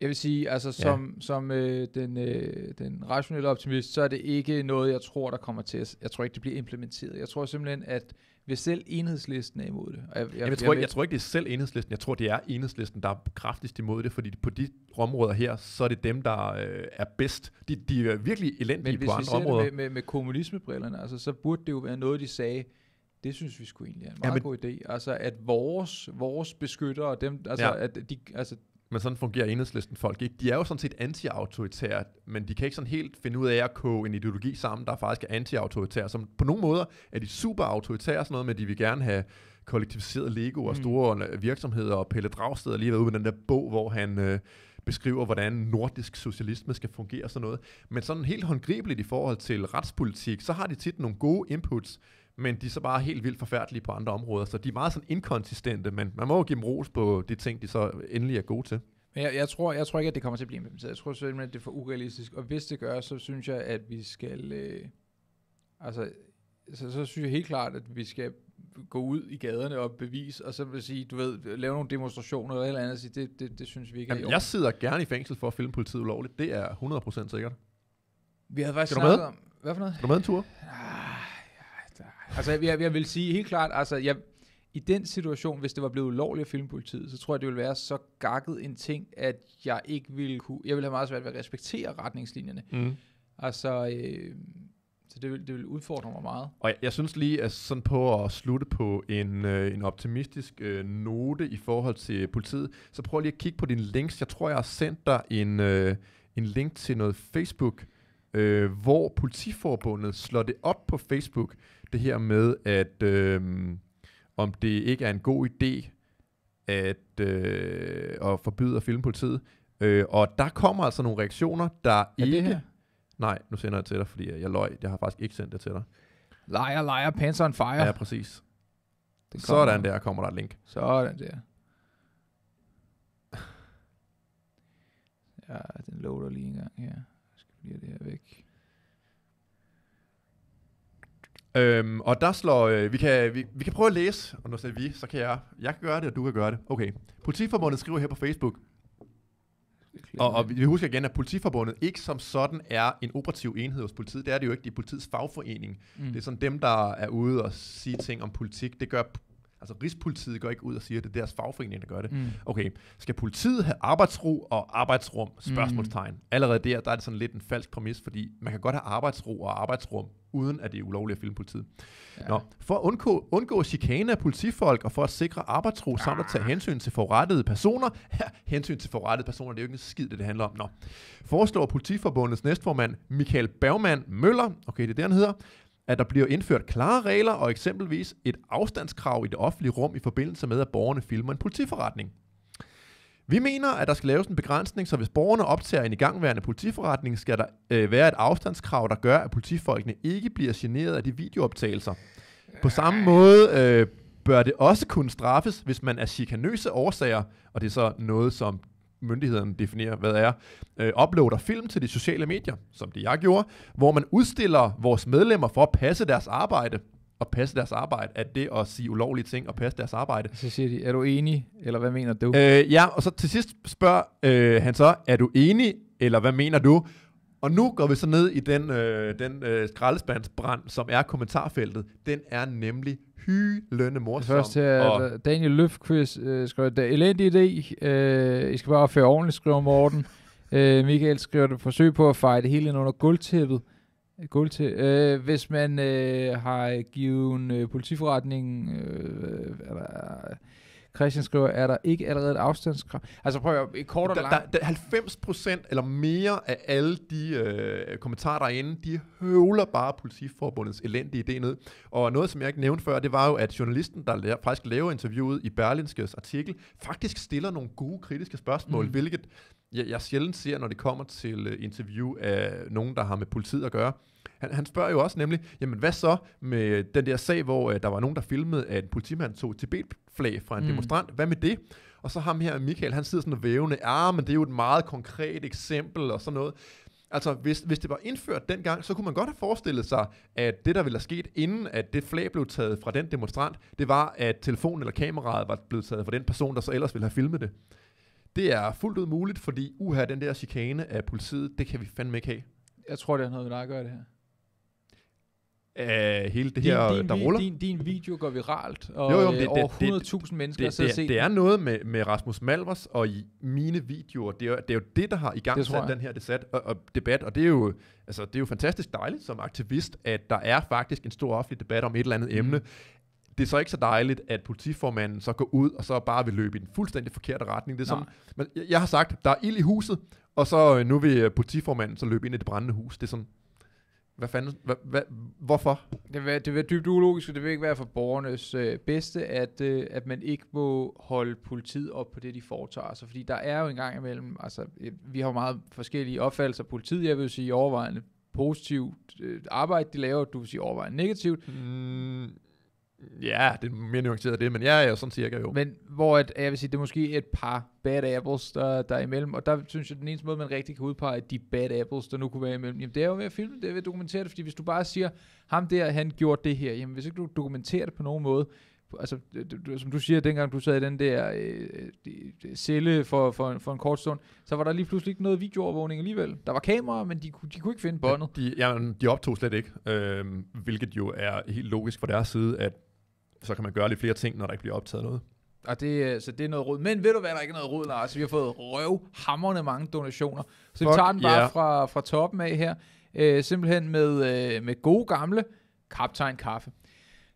jeg vil sige, altså som, ja. som øh, den, øh, den rationelle optimist, så er det ikke noget, jeg tror, der kommer til. Jeg tror ikke, det bliver implementeret. Jeg tror simpelthen, at hvis selv enhedslisten er imod det. Og jeg, jeg, jeg, tror jeg, ikke, jeg tror ikke, det er selv enhedslisten. Jeg tror, det er enhedslisten, der er kraftigst imod det, fordi på de områder her, så er det dem, der øh, er bedst. De, de er virkelig elendige Men på andre områder. Men hvis vi med, med, med kommunismebrillerne, altså, så burde det jo være noget, de sagde, det synes vi skulle egentlig er en meget ja, men, god idé. Altså, at vores, vores beskyttere, dem, altså, ja. at de, altså, men sådan fungerer enhedslisten folk ikke. De er jo sådan set anti-autoritære, men de kan ikke sådan helt finde ud af at koge en ideologi sammen, der faktisk er anti-autoritær. Som på nogle måder er de super autoritære, sådan noget med, at de vil gerne have kollektiviseret Lego og mm. store mm. virksomheder, og Pelle Dragsted og lige været ude med den der bog, hvor han øh, beskriver, hvordan nordisk socialisme skal fungere og sådan noget. Men sådan helt håndgribeligt i forhold til retspolitik, så har de tit nogle gode inputs, men de er så bare helt vildt forfærdelige på andre områder, så de er meget sådan inkonsistente, men man må jo give dem ros på de ting, de så endelig er gode til. Men jeg, jeg, tror, jeg tror ikke, at det kommer til at blive implementeret. Jeg tror simpelthen, at det er for urealistisk, og hvis det gør, så synes jeg, at vi skal... Øh, altså, så, så synes jeg helt klart, at vi skal gå ud i gaderne og bevise, og så vil sige, du ved, lave nogle demonstrationer eller andet, og sige, det, det, det synes vi ikke Jamen, er Jeg sidder gerne i fængsel for at filme politiet ulovligt. Det er 100% sikkert. Vi havde faktisk Skal snakket om... Hvad for noget? Skal du med en tur? Ah. Altså, jeg, jeg vil sige helt klart, altså, jeg, i den situation, hvis det var blevet ulovligt at filme politiet, så tror jeg, det ville være så gakket en ting, at jeg ikke ville kunne, jeg ville have meget svært ved at respektere retningslinjerne. Mm. Altså, øh, så det vil, det vil udfordre mig meget. Og jeg, jeg synes lige, at sådan på at slutte på en, øh, en optimistisk øh, note i forhold til politiet, så prøv lige at kigge på din links. Jeg tror, jeg har sendt dig en, øh, en link til noget Facebook, øh, hvor politiforbundet slår det op på Facebook, det her med, at øh, om det ikke er en god idé at, øh, at forbyde at filme politiet. Øh, og der kommer altså nogle reaktioner, der er ikke... Det her? Nej, nu sender jeg det til dig, fordi jeg løj. Jeg har faktisk ikke sendt det til dig. Lejer, lejer, pants on fire. Ja, præcis. Det Sådan der kommer der et link. Sådan der. Ja, den loader lige en gang her. Jeg skal lige have det her væk. Øhm, og der slår, øh, vi, kan, vi, vi kan prøve at læse, og når siger vi, så kan jeg, jeg kan gøre det, og du kan gøre det. Okay, Politiforbundet skriver her på Facebook, og, og vi husker igen, at Politiforbundet ikke som sådan er en operativ enhed hos politiet. Det er det jo ikke. Det er politiets fagforening. Mm. Det er sådan dem, der er ude og sige ting om politik. Det gør Altså Rigspolitiet går ikke ud og siger, at det er deres fagforening, der gør det. Mm. Okay, skal politiet have arbejdsro og arbejdsrum? Spørgsmålstegn. Mm. Allerede der, der er det sådan lidt en falsk præmis, fordi man kan godt have arbejdsro og arbejdsrum uden at det er ulovligt at filme politiet. Ja. Nå, for at undgå, undgå chikane af politifolk og for at sikre arbejdsro ja. samt at tage ah. hensyn til forrettede personer, ja, hensyn til forrettede personer, det er jo ikke en skid, det, det handler om. Nå. Foreslår Politiforbundets næstformand Michael Bergmann Møller, okay, det er det, han hedder, at der bliver indført klare regler og eksempelvis et afstandskrav i det offentlige rum i forbindelse med, at borgerne filmer en politiforretning. Vi mener, at der skal laves en begrænsning, så hvis borgerne optager en igangværende politiforretning, skal der øh, være et afstandskrav, der gør, at politifolkene ikke bliver generet af de videooptagelser. På samme måde øh, bør det også kunne straffes, hvis man af chikanøse årsager, og det er så noget, som myndighederne definerer, hvad er, øh, uploader film til de sociale medier, som det jeg gjorde, hvor man udstiller vores medlemmer for at passe deres arbejde at passe deres arbejde, at det at sige ulovlige ting og passe deres arbejde. Så siger de, er du enig, eller hvad mener du? Øh, ja, og så til sidst spørger øh, han så, er du enig, eller hvad mener du? Og nu går vi så ned i den, øh, den øh, skraldespandsbrand, som er kommentarfeltet. Den er nemlig hylende morsom. Først til og øh, Daniel Løfqvist øh, skriver, det er elendig idé. Øh, I skal bare føre ordentligt, skriver Morten. øh, Michael skriver, forsøg på at fejre det hele ind under guldtæppet gulv til. Øh, hvis man øh, har givet en øh, politiforretning, øh, er der, Christian skriver, er der ikke allerede et afstandskrav? Altså prøv at høre, kort og langt. Der, der, 90 procent eller mere af alle de øh, kommentarer derinde, de høvler bare politiforbundets elendige idé ned. Og noget, som jeg ikke nævnte før, det var jo, at journalisten, der laver, faktisk laver interviewet i Berlinskes artikel, faktisk stiller nogle gode kritiske spørgsmål, mm. hvilket jeg, jeg sjældent ser, når det kommer til øh, interview af nogen, der har med politiet at gøre. Han, han spørger jo også nemlig, jamen hvad så med den der sag, hvor øh, der var nogen, der filmede, at en politimand tog Tibet-flag fra en mm. demonstrant. Hvad med det? Og så ham her, Michael, han sidder sådan og vævende, ah, men det er jo et meget konkret eksempel og sådan noget. Altså, hvis, hvis det var indført dengang, så kunne man godt have forestillet sig, at det, der ville have sket, inden at det flag blev taget fra den demonstrant, det var, at telefonen eller kameraet var blevet taget fra den person, der så ellers ville have filmet det. Det er fuldt ud muligt, fordi uha, den der chikane af politiet, det kan vi fandme ikke have. Jeg tror, det er noget med dig at gøre, det her. Æh, hele det din, her, din, der ruller. Din, din video går viralt, og jo, jo, øh, det, øh, over 100.000 mennesker det, det, har set det. er noget med, med Rasmus Malvers og i mine videoer. Det er, det er jo det, der har i gang sat den her desat, og, og debat, og det er, jo, altså, det er jo fantastisk dejligt som aktivist, at der er faktisk en stor offentlig debat om et eller andet mm. emne. Det er så ikke så dejligt, at politiformanden så går ud og så bare vil løbe i den fuldstændig forkerte retning. Det er sådan, men jeg, jeg har sagt, der er ild i huset, og så øh, nu vil politiformanden så løbe ind i det brændende hus. Det er sådan, hvad fanden, hva, hva, hvorfor? Det vil, det vil være dybt ulogisk, og det vil ikke være for borgernes øh, bedste, at, øh, at man ikke må holde politiet op på det, de foretager sig. Fordi der er jo en gang imellem, altså øh, vi har jo meget forskellige opfattelser af politiet, jeg vil sige overvejende positivt øh, arbejde, de laver, du vil sige overvejende negativt. Mm, Ja, det er mere nuanceret det, men ja, ja, sådan cirka jo. Men hvor at, jeg vil sige, det er måske et par bad apples, der, der er imellem, og der synes jeg, den eneste måde, man rigtig kan udpege de bad apples, der nu kunne være imellem, jamen det er jo ved at filme, det er ved at dokumentere det, fordi hvis du bare siger, ham der, han gjorde det her, jamen hvis ikke du dokumenterer det på nogen måde, altså, du, som du siger, dengang du sad i den der øh, øh, øh celle for, for, en, for en kort stund, så var der lige pludselig ikke noget videoovervågning alligevel. Der var kameraer, men de, de kunne ikke finde båndet. Ja, de, jamen, de optog slet ikke, øh, hvilket jo er helt logisk fra deres side, at så kan man gøre lidt flere ting, når der ikke bliver optaget noget. Og det, øh, så det er noget rød. Men ved du hvad, der er ikke noget rød, Lars? Vi har fået røvhammerne mange donationer. Så Fuck vi tager den bare yeah. fra, fra toppen af her. Øh, simpelthen med, øh, med gode gamle kaptajn kaffe.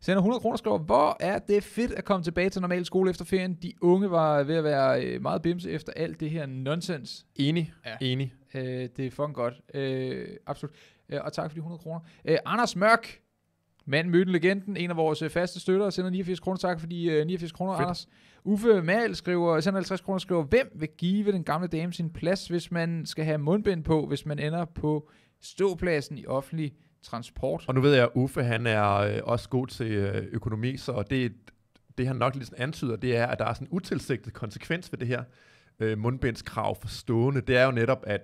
Sender 100 kroner skriver, hvor er det fedt at komme tilbage til normal skole efter ferien. De unge var ved at være øh, meget bimse efter alt det her nonsens. Enig, ja. enig. Øh, det er fucking godt. Øh, absolut. Øh, og tak for de 100 kroner. Øh, Anders Mørk Mand, myten, legenden, en af vores øh, faste støtter, sender 89 kroner. Tak fordi de øh, 89 kroner, Fedt. Anders. Uffe Mal skriver, sender 50 kroner skriver, hvem vil give den gamle dame sin plads, hvis man skal have mundbind på, hvis man ender på ståpladsen i offentlig transport? Og nu ved jeg, at Uffe han er øh, også god til økonomi, så det, det han nok lidt antyder, det er, at der er sådan en utilsigtet konsekvens ved det her øh, mundbindskrav for stående. Det er jo netop, at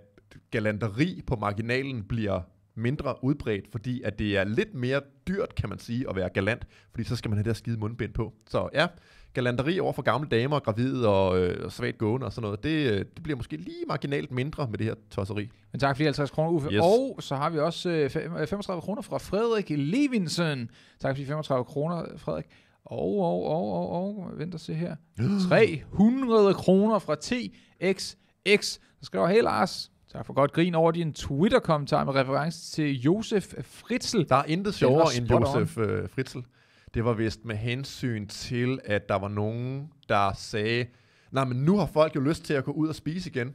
galanteri på marginalen bliver mindre udbredt, fordi at det er lidt mere dyrt, kan man sige, at være galant, fordi så skal man have det der skide mundbind på. Så ja, galanteri over for gamle damer, gravide og, øh, og svagt gående og sådan noget, det, øh, det bliver måske lige marginalt mindre med det her tosseri. Men tak for de 50 kroner, Uffe. Yes. Og så har vi også øh, 35 øh, kroner fra Frederik Levinsen. Tak for de 35 kroner, Frederik. Og, og, og, og, og, vent og se her. 300 kroner fra TXX. Så skriver, hey Lars, Tak for godt grin over din Twitter-kommentar med reference til Josef Fritzel. Der er intet sjovere end Josef øh, Fritzel. Det var vist med hensyn til, at der var nogen, der sagde, nej, men nu har folk jo lyst til at gå ud og spise igen.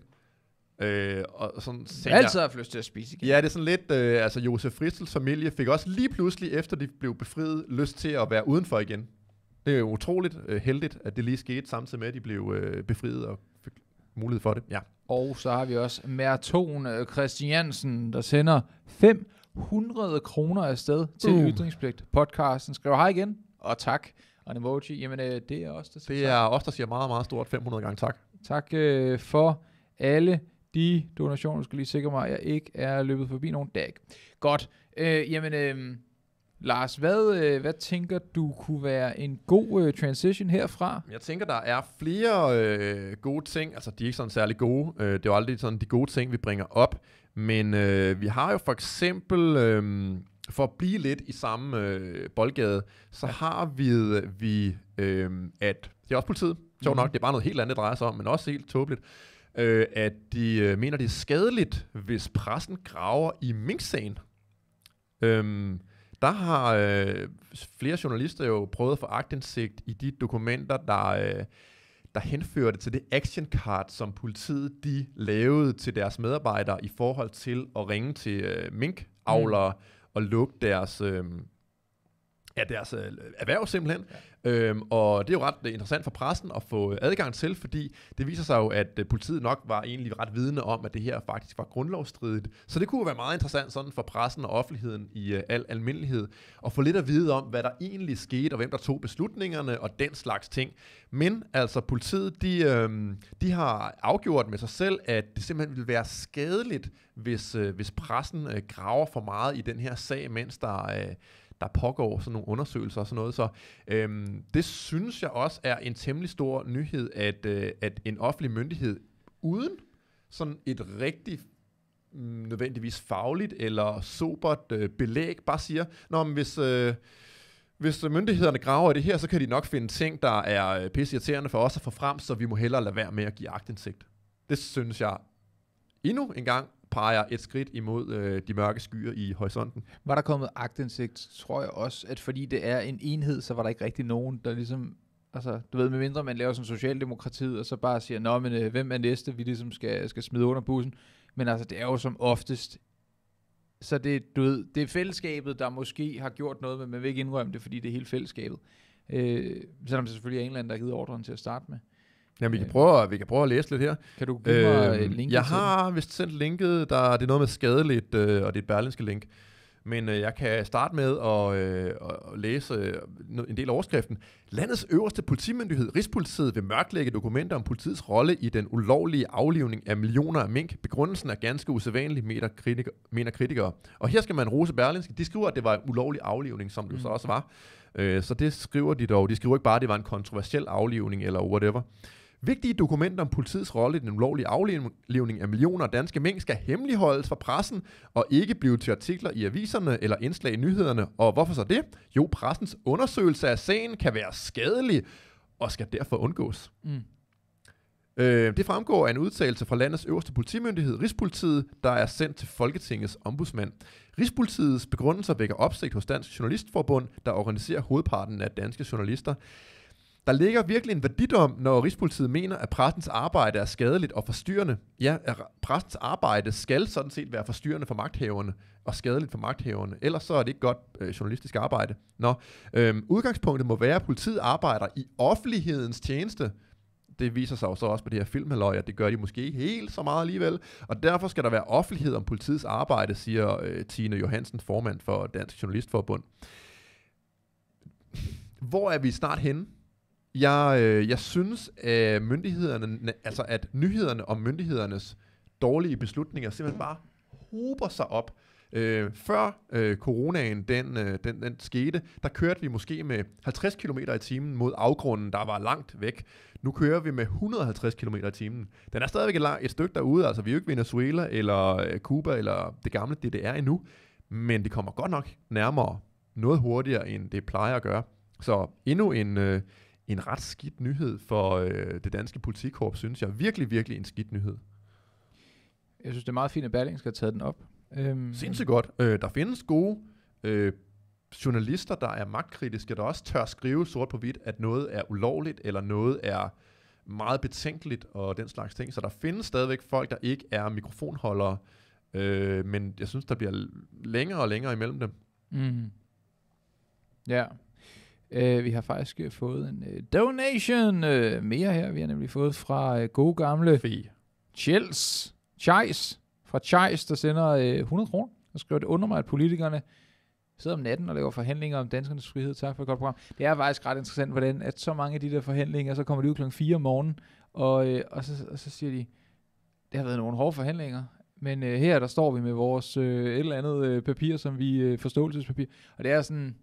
Øh, og sådan jeg altid har lyst til at spise igen. Ja, det er sådan lidt, øh, altså Josef Fritzels familie fik også lige pludselig, efter de blev befriet, lyst til at være udenfor igen. Det er jo utroligt øh, heldigt, at det lige skete samtidig med, at de blev øh, befriet og fik mulighed for det. Ja. Og så har vi også Merton øh, Christiansen, der sender 500 kroner afsted til uh. Ytringspligt podcasten. Skriv hej igen, og tak. Og en emoji, jamen øh, det er os, der siger Det er os, der siger meget, meget stort 500 gange tak. Tak øh, for alle de donationer. Jeg skal lige sikre mig, at jeg ikke er løbet forbi nogen dag. Godt. Øh, jamen, øh, Lars, hvad, øh, hvad tænker du kunne være en god øh, transition herfra? Jeg tænker, der er flere øh, gode ting. Altså, de er ikke sådan særlig gode. Øh, det er jo aldrig sådan de gode ting, vi bringer op. Men øh, vi har jo for eksempel... Øh, for at blive lidt i samme øh, boldgade, så ja. har vi, vi øh, at, det er også politiet, sjovt mm-hmm. nok, mhm. det er bare noget helt andet, det drejer sig om, men også helt tåbeligt, øh, at de øh, mener, det er skadeligt, hvis pressen graver i minksagen. Øh, der har øh, flere journalister jo prøvet at få agtindsigt i de dokumenter, der, øh, der henførte til det action card, som politiet de lavede til deres medarbejdere i forhold til at ringe til øh, minkavlere mm. og lukke deres, øh, af deres øh, erhverv simpelthen. Ja. Øhm, og det er jo ret øh, interessant for pressen at få øh, adgang til, fordi det viser sig jo, at øh, politiet nok var egentlig ret vidne om, at det her faktisk var grundlovsstridigt. Så det kunne jo være meget interessant sådan for pressen og offentligheden i øh, al almindelighed at få lidt at vide om, hvad der egentlig skete, og hvem der tog beslutningerne og den slags ting. Men altså politiet, de, øh, de har afgjort med sig selv, at det simpelthen ville være skadeligt, hvis, øh, hvis pressen øh, graver for meget i den her sag, mens der, øh, der pågår sådan nogle undersøgelser og sådan noget. Så øhm, det synes jeg også er en temmelig stor nyhed, at, øh, at en offentlig myndighed uden sådan et rigtigt mm, nødvendigvis fagligt eller sobert øh, belæg, bare siger, når hvis, øh, hvis myndighederne graver i det her, så kan de nok finde ting, der er øh, pisseirriterende for os at få frem, så vi må hellere lade være med at give agtindsigt. Det synes jeg endnu en gang peger et skridt imod øh, de mørke skyer i horisonten. Var der kommet agtindsigt, tror jeg også, at fordi det er en enhed, så var der ikke rigtig nogen, der ligesom Altså, du ved, med mindre man laver som Socialdemokratiet, og så bare siger, nå, men øh, hvem er næste, vi ligesom skal, skal smide under bussen. Men altså, det er jo som oftest, så det, du ved, det er fællesskabet, der måske har gjort noget, men man vil ikke indrømme det, fordi det er hele fællesskabet. Øh, selvom det selvfølgelig er en anden, der har givet ordren til at starte med. Jamen, vi kan, øh. prøve, vi kan prøve at læse lidt her. Kan du give øh, mig øhm, linket Jeg har vist sendt linket, der, det er noget med skadeligt, øh, og det er et berlinske link. Men øh, jeg kan starte med at, øh, og læse øh, en del af overskriften. Landets øverste politimyndighed, Rigspolitiet, vil mørklægge dokumenter om politiets rolle i den ulovlige aflivning af millioner af mink. Begrundelsen er ganske usædvanlig, mener, kritiker, mener kritikere. Og her skal man rose Berlingske. De skriver, at det var en ulovlig aflivning, som det mm. så også var. Øh, så det skriver de dog. De skriver ikke bare, at det var en kontroversiel aflivning eller whatever. Vigtige dokumenter om politiets rolle i den ulovlige aflevning af millioner af danske mængder skal hemmeligholdes fra pressen og ikke blive til artikler i aviserne eller indslag i nyhederne. Og hvorfor så det? Jo, pressens undersøgelse af sagen kan være skadelig og skal derfor undgås. Mm. Øh, det fremgår af en udtalelse fra landets øverste politimyndighed, Rigspolitiet, der er sendt til Folketingets ombudsmand. Rigspolitiets begrundelser vækker opsigt hos Dansk Journalistforbund, der organiserer hovedparten af danske journalister. Der ligger virkelig en værdidom, når Rigspolitiet mener, at præstens arbejde er skadeligt og forstyrrende. Ja, at præstens arbejde skal sådan set være forstyrrende for magthaverne og skadeligt for magthaverne. Ellers så er det ikke godt øh, journalistisk arbejde. Nå, øhm, udgangspunktet må være, at politiet arbejder i offentlighedens tjeneste. Det viser sig jo så også på det her filmhaløj, at det gør de måske ikke helt så meget alligevel. Og derfor skal der være offentlighed om politiets arbejde, siger øh, Tine Johansen, formand for Dansk Journalistforbund. Hvor er vi snart henne? Jeg, øh, jeg synes, at øh, myndighederne, altså at nyhederne om myndighedernes dårlige beslutninger simpelthen bare hober sig op. Øh, før øh, coronaen den, øh, den, den skete, der kørte vi måske med 50 km i timen mod afgrunden, der var langt væk. Nu kører vi med 150 km i timen. Den er stadigvæk et, et stykke derude, altså vi er jo ikke Venezuela eller øh, Cuba eller det gamle DDR endnu, men det kommer godt nok nærmere noget hurtigere, end det plejer at gøre. Så endnu en, øh, en ret skidt nyhed for øh, det danske politikorps, synes jeg. Virkelig, virkelig en skidt nyhed. Jeg synes, det er meget fint, at Berlingske have taget den op. Øhm. Sindssygt godt. Øh, der findes gode øh, journalister, der er magtkritiske, der også tør skrive sort på hvidt, at noget er ulovligt, eller noget er meget betænkeligt, og den slags ting. Så der findes stadigvæk folk, der ikke er mikrofonholdere, øh, men jeg synes, der bliver længere og længere imellem dem. Mm. Ja, Øh, vi har faktisk øh, fået en uh, donation uh, mere her. Vi har nemlig fået fra uh, gode gamle Chels, Chais, fra Chais, der sender uh, 100 kroner og skriver, det under mig, at politikerne sidder om natten og laver forhandlinger om danskernes frihed. Tak for et godt program. Det er faktisk ret interessant, hvordan at så mange af de der forhandlinger, så kommer de ud klokken 4 om morgenen, og, uh, og, så, og så siger de, det har været nogle hårde forhandlinger, men uh, her der står vi med vores uh, et eller andet uh, papir, som vi uh, forståelsespapir, og det er sådan,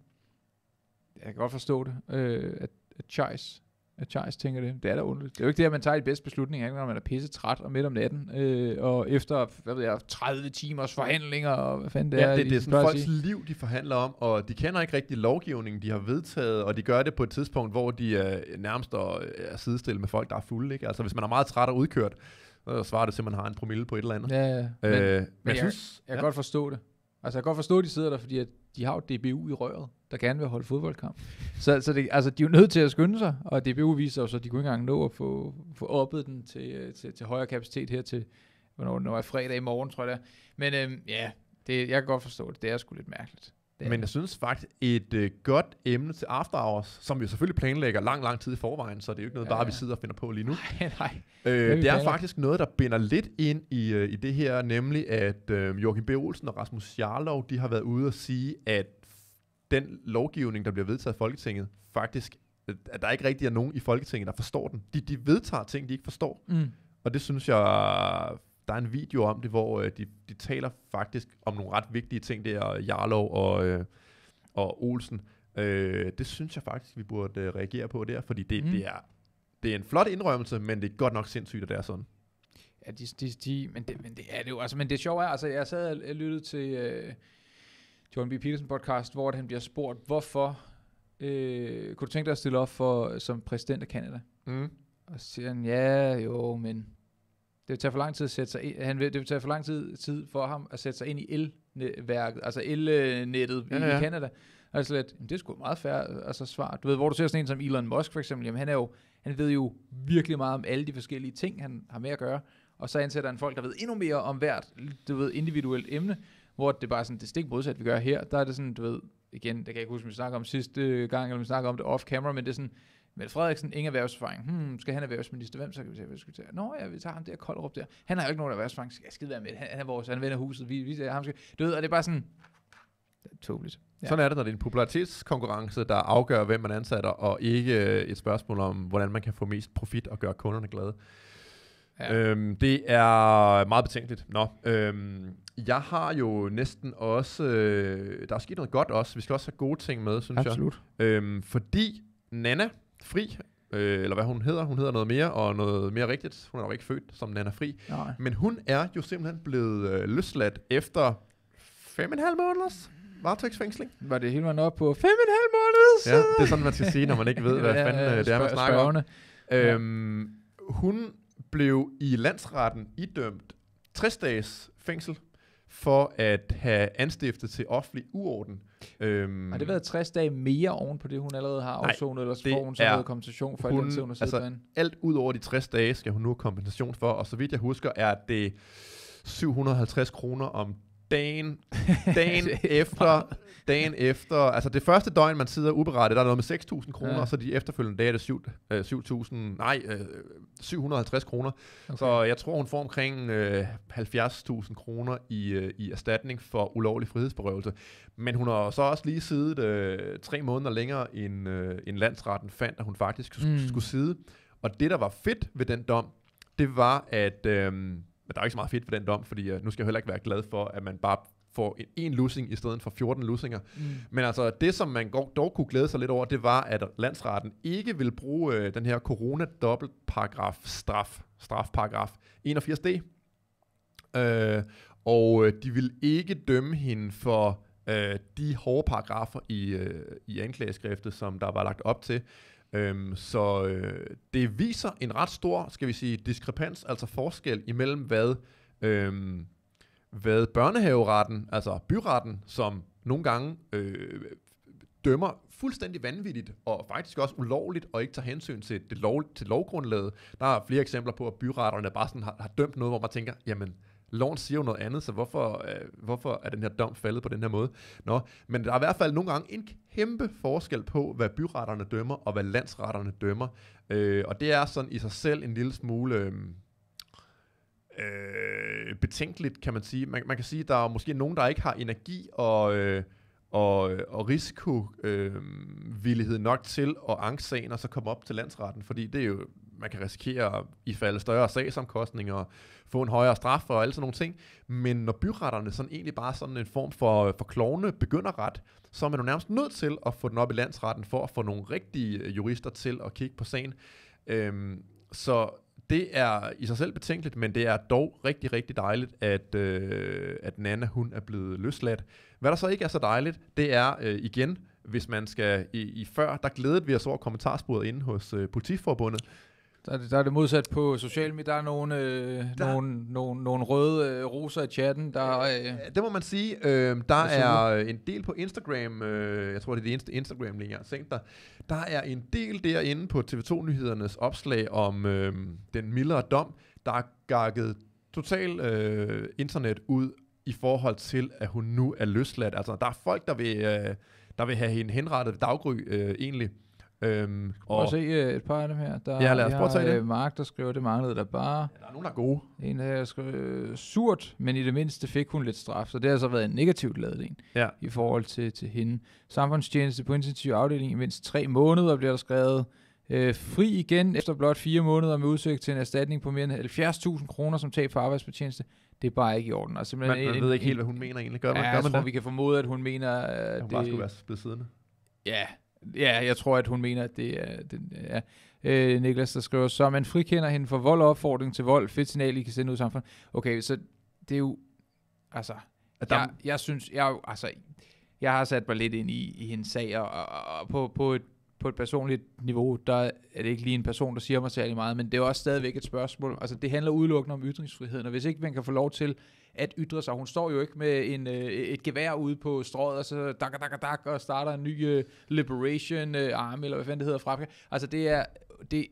jeg kan godt forstå det, øh, at, at Chais, at Charles tænker det. Det er da underligt. Det er jo ikke det, at man tager de bedste beslutninger, når man er pisse træt og midt om natten, øh, og efter hvad ved jeg, 30 timers forhandlinger, og hvad fanden det ja, er. Det, det, er sådan folks liv, de forhandler om, og de kender ikke rigtig lovgivningen, de har vedtaget, og de gør det på et tidspunkt, hvor de er nærmest øh, er, er sidestillet med folk, der er fulde. Ikke? Altså hvis man er meget træt og udkørt, så svarer det til, at man har en promille på et eller andet. Ja, ja. Øh, men, men, jeg, synes, jeg kan ja. godt forstå det. Altså jeg kan godt forstå, at de sidder der, fordi at de har jo DBU i røret der gerne vil holde fodboldkamp. Så, så det, altså, de er jo nødt til at skynde sig, og DBU viser jo så, at de kunne ikke engang nå at få, få oppet den til, øh, til, til højere kapacitet her til, hvornår det er fredag i morgen, tror jeg det er. Men øhm, ja, det, jeg kan godt forstå det. Det er sgu lidt mærkeligt. Det Men jeg synes faktisk, et øh, godt emne til After Hours, som vi selvfølgelig planlægger lang, lang tid i forvejen, så det er jo ikke noget, ja, bare vi sidder og finder på lige nu. Nej, nej. Øh, det, det er faktisk noget, der binder lidt ind i, øh, i det her, nemlig at øh, Joachim B. Olsen og Rasmus Jarlov, de har været ude og sige, at den lovgivning, der bliver vedtaget af Folketinget, faktisk, at der ikke rigtig er nogen i Folketinget, der forstår den. De, de vedtager ting, de ikke forstår. Mm. Og det synes jeg, der er en video om det, hvor øh, de, de taler faktisk om nogle ret vigtige ting, det er Jarlov og, øh, og Olsen. Øh, det synes jeg faktisk, vi burde øh, reagere på der, fordi det, mm. det, er, det er en flot indrømmelse, men det er godt nok sindssygt, at det er sådan. Ja, de, de, de, men, det, men det er det jo. Altså, men det sjove er, altså, jeg sad og lyttede til... Øh John B. Peterson podcast, hvor han bliver spurgt, hvorfor øh, kunne du tænke dig at stille op for, som præsident af Canada? Mm. Og så siger han, ja, jo, men det vil tage for lang tid at sætte sig ind, han vil, det vil tage for lang tid, tid for ham at sætte sig ind i elværket, altså elnettet ja, ja. i Canada. Og så lidt, det er sgu meget færre altså, svar. Du ved, hvor du ser sådan en som Elon Musk for eksempel, jamen han er jo, han ved jo virkelig meget om alle de forskellige ting, han har med at gøre. Og så ansætter han folk, der ved endnu mere om hvert, du ved, individuelt emne hvor det bare er sådan, det stik modsat, vi gør her, der er det sådan, du ved, igen, det kan jeg ikke huske, om vi snakker om sidste gang, eller vi snakker om det off-camera, men det er sådan, Mette Frederiksen, ingen erhvervserfaring. Hmm, skal han erhvervsminister? Hvem så kan vi tage? Vi skal tage? Nå ja, vi tager ham der Koldrup der. Han har jo ikke nogen erhvervserfaring. Skal jeg skide være med? Han, han er vores, han vender huset. Vi, vi ham skal. Du ved, og det er bare sådan, tåbeligt. Ja. Sådan er det, når det er en popularitetskonkurrence, der afgør, hvem man ansætter, og ikke øh, et spørgsmål om, hvordan man kan få mest profit og gøre kunderne glade. Ja. Øhm, det er meget betænkeligt. Nå, øhm, jeg har jo næsten også... Øh, der er sket noget godt også. Vi skal også have gode ting med, synes Absolut. jeg. Øhm, fordi Nana Fri, øh, eller hvad hun hedder, hun hedder noget mere, og noget mere rigtigt. Hun er jo ikke født som Nana Fri. Nej. Men hun er jo simpelthen blevet øh, løsladt efter fem og en halv måneders varetægtsfængsling. Var det hele vejen op på fem og en halv måneder Ja, det er sådan, man skal sige, når man ikke ved, hvad ja, fanden øh, det er, man snakker spørgende. om. Øhm, hun blev i landsretten idømt 60 dages fængsel for at have anstiftet til offentlig uorden. Øhm, har det været 60 dage mere oven på det, hun allerede har afsonet, eller får hun så noget kompensation for hun, alt den hun har altså, Alt ud over de 60 dage skal hun nu have kompensation for, og så vidt jeg husker, er det 750 kroner om dagen, dagen efter, dagen efter, altså det første døgn, man sidder uberettet, der er noget med 6.000 kroner, ja. og så de efterfølgende dage er det 7, 7, 000, nej, 750 øh, kroner. Okay. Så jeg tror, hun får omkring øh, 70.000 kroner i, øh, i erstatning for ulovlig frihedsberøvelse. Men hun har så også lige siddet øh, tre måneder længere, end, øh, end landsretten fandt, at hun faktisk mm. skulle sidde. Og det, der var fedt ved den dom, det var, at... Øh, men der er ikke så meget fedt ved den dom, fordi øh, nu skal jeg heller ikke være glad for, at man bare får en, en lussing i stedet for 14 lussinger. Mm. Men altså, det som man dog kunne glæde sig lidt over, det var, at landsretten ikke vil bruge øh, den her corona-dobbeltparagraf straf, strafparagraf 81d, øh, og øh, de vil ikke dømme hende for øh, de hårde paragrafer i, øh, i anklageskriftet, som der var lagt op til. Øhm, så øh, det viser en ret stor, skal vi sige, diskrepans, altså forskel imellem hvad, øhm, hvad børnehaveretten, altså byretten, som nogle gange øh, dømmer fuldstændig vanvittigt, og faktisk også ulovligt, og ikke tager hensyn til, det lov, til lovgrundlaget. Der er flere eksempler på, at byretterne bare sådan har, har dømt noget, hvor man tænker, jamen, Loven siger jo noget andet, så hvorfor, øh, hvorfor er den her dom faldet på den her måde? Nå, men der er i hvert fald nogle gange en kæmpe forskel på, hvad byretterne dømmer, og hvad landsretterne dømmer. Øh, og det er sådan i sig selv en lille smule... Øh, øh, betænkeligt, kan man sige. Man, man kan sige, at der er måske nogen, der ikke har energi og, øh, og, og risikovillighed øh, nok til at anke sagen og så komme op til landsretten, fordi det er jo man kan risikere i falde større sagsomkostninger, og få en højere straf og alle sådan nogle ting. Men når byretterne sådan egentlig bare sådan en form for, for klovne begynder ret, så er man jo nærmest nødt til at få den op i landsretten for at få nogle rigtige øh, jurister til at kigge på sagen. Øhm, så det er i sig selv betænkeligt, men det er dog rigtig, rigtig dejligt, at, øh, at Nana hun er blevet løsladt. Hvad der så ikke er så dejligt, det er øh, igen, hvis man skal i, i før, der glædede vi os over kommentarsporet inde hos øh, Politiforbundet, der er, det, der er det modsat på sociale medier. Der er nogle, øh, der... nogle, nogle, nogle røde øh, roser i chatten. Der, øh, det må man sige. Øh, der er en del på Instagram. Øh, jeg tror, det er det eneste Instagram, jeg har sænkt dig. Der er en del derinde på TV2-nyhedernes opslag om øh, den mildere dom, der er gakket total øh, internet ud i forhold til, at hun nu er løsladt. Altså, der er folk, der vil, øh, der vil have hende henrettet ved daggry øh, egentlig. Øhm, og se øh, et par af dem her. Der, ja, lad os prøve at tage det. Øh, Mark, der skriver, det manglede der bare. Ja, der er nogen, der er gode. En her skriver, øh, surt, men i det mindste fik hun lidt straf, så det har så altså været en negativt lavet en ja. i forhold til, til hende. Samfundstjeneste på intensiv afdeling i mindst tre måneder, bliver der skrevet. Øh, fri igen efter blot fire måneder med udsigt til en erstatning på mere end 70.000 kroner som tab for arbejdsbetjeneste. Det er bare ikke i orden. Altså, man, man en, ved ikke helt, hvad hun mener egentlig. Gør, ja, man, gør jeg man tror, det? vi kan formode, at hun mener... At hun det, bare skulle være blevet siddende. Ja, Ja, jeg tror, at hun mener, at det er... Det, ja. øh, Niklas, der skriver, så man frikender hende for vold og opfordring til vold. Fedt signal, I kan sende ud i samfundet. Okay, så det er jo... Altså, at der, jeg, jeg synes... Jeg, altså, jeg har sat mig lidt ind i, i hendes sag, og, og, og på, på et på et personligt niveau, der er det ikke lige en person, der siger mig særlig meget, men det er også stadigvæk et spørgsmål. Altså, det handler udelukkende om ytringsfriheden, og hvis ikke man kan få lov til at ytre sig, hun står jo ikke med en, øh, et gevær ude på strået, og så dak, dak, dak, og starter en ny uh, liberation uh, arm, eller hvad fanden det hedder fra Altså, det er, det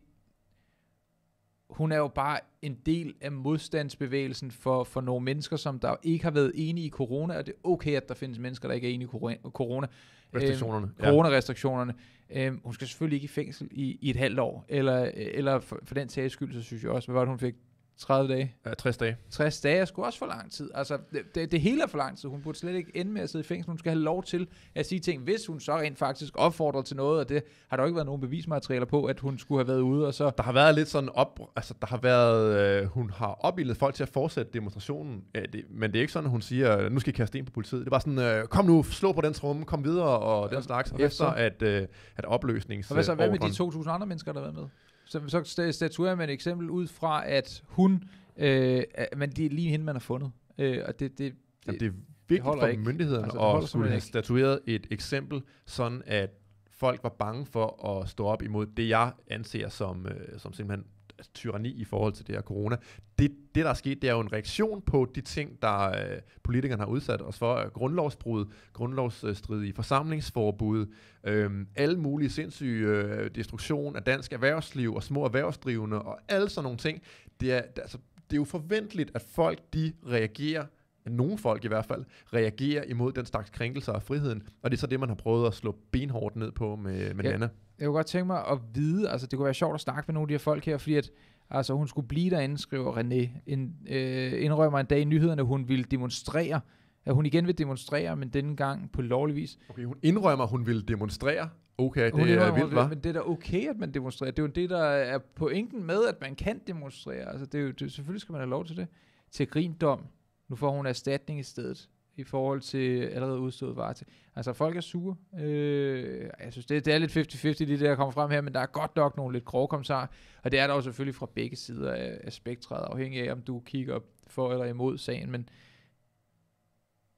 hun er jo bare en del af modstandsbevægelsen for, for nogle mennesker, som der ikke har været enige i corona, og det er okay, at der findes mennesker, der ikke er enige i corona. Restriktionerne. Øhm, coronarestriktionerne. Ja. Øhm, hun skal selvfølgelig ikke i fængsel i, i et halvt år, eller, eller for, for den sags skyld, så synes jeg også, hvad var det, hun fik? 30 dage? Ja, 60 dage. 60 dage er sgu også for lang tid. Altså, det, det, det hele er for lang tid. Hun burde slet ikke ende med at sidde i fængsel. Hun skal have lov til at sige ting, hvis hun så rent faktisk opfordrer til noget, og det har der jo ikke været nogen bevismaterialer på, at hun skulle have været ude og så... Der har været lidt sådan op... Altså, der har været... Øh, hun har opildet folk til at fortsætte demonstrationen, øh, det, men det er ikke sådan, at hun siger, nu skal I kaste ind på politiet. Det er bare sådan, øh, kom nu, slå på den trumme, kom videre, og den slags. Og ja, efter at, øh, at opløsningen... Og hvad så, hvad med de 2.000 andre mennesker, der har været med? Så, så statuerer man et eksempel ud fra, at hun, øh, men det er lige hende, man har fundet. Øh, og det, det, det, Jamen, det er vigtigt det for ikke. myndighederne altså, at skulle have statueret et eksempel, sådan at folk var bange for at stå op imod det, jeg anser som, øh, som simpelthen tyranni i forhold til det her corona. Det, det, der er sket, det er jo en reaktion på de ting, der øh, politikerne har udsat os for. Grundlovsbrud, grundlovsstridige forsamlingsforbud, øh, alle mulige sindssyge øh, destruktion af dansk erhvervsliv og små erhvervsdrivende og alle sådan nogle ting. Det er, altså, det er jo forventeligt, at folk de reagerer nogle folk i hvert fald, reagerer imod den slags krænkelser af friheden, og det er så det, man har prøvet at slå benhårdt ned på med, med ja, Nana jeg kunne godt tænke mig at vide, altså det kunne være sjovt at snakke med nogle af de her folk her, fordi at altså, hun skulle blive derinde, skriver René, en, øh, indrømmer en dag i nyhederne, hun ville demonstrere, at hun igen vil demonstrere, men denne gang på lovlig vis. Okay, hun indrømmer, hun vil demonstrere. Okay, hun det er vildt, hva'? Men det er da okay, at man demonstrerer. Det er jo det, der er pointen med, at man kan demonstrere. Altså, det er jo, det, selvfølgelig skal man have lov til det. Til grindom. Nu får hun erstatning i stedet i forhold til allerede udstået varer til. Altså folk er sure. Øh, jeg synes, det, det er lidt 50-50 det der kommer frem her, men der er godt nok nogle lidt grove kommentarer, og det er der jo selvfølgelig fra begge sider af, af spektret, afhængig af om du kigger for eller imod sagen, men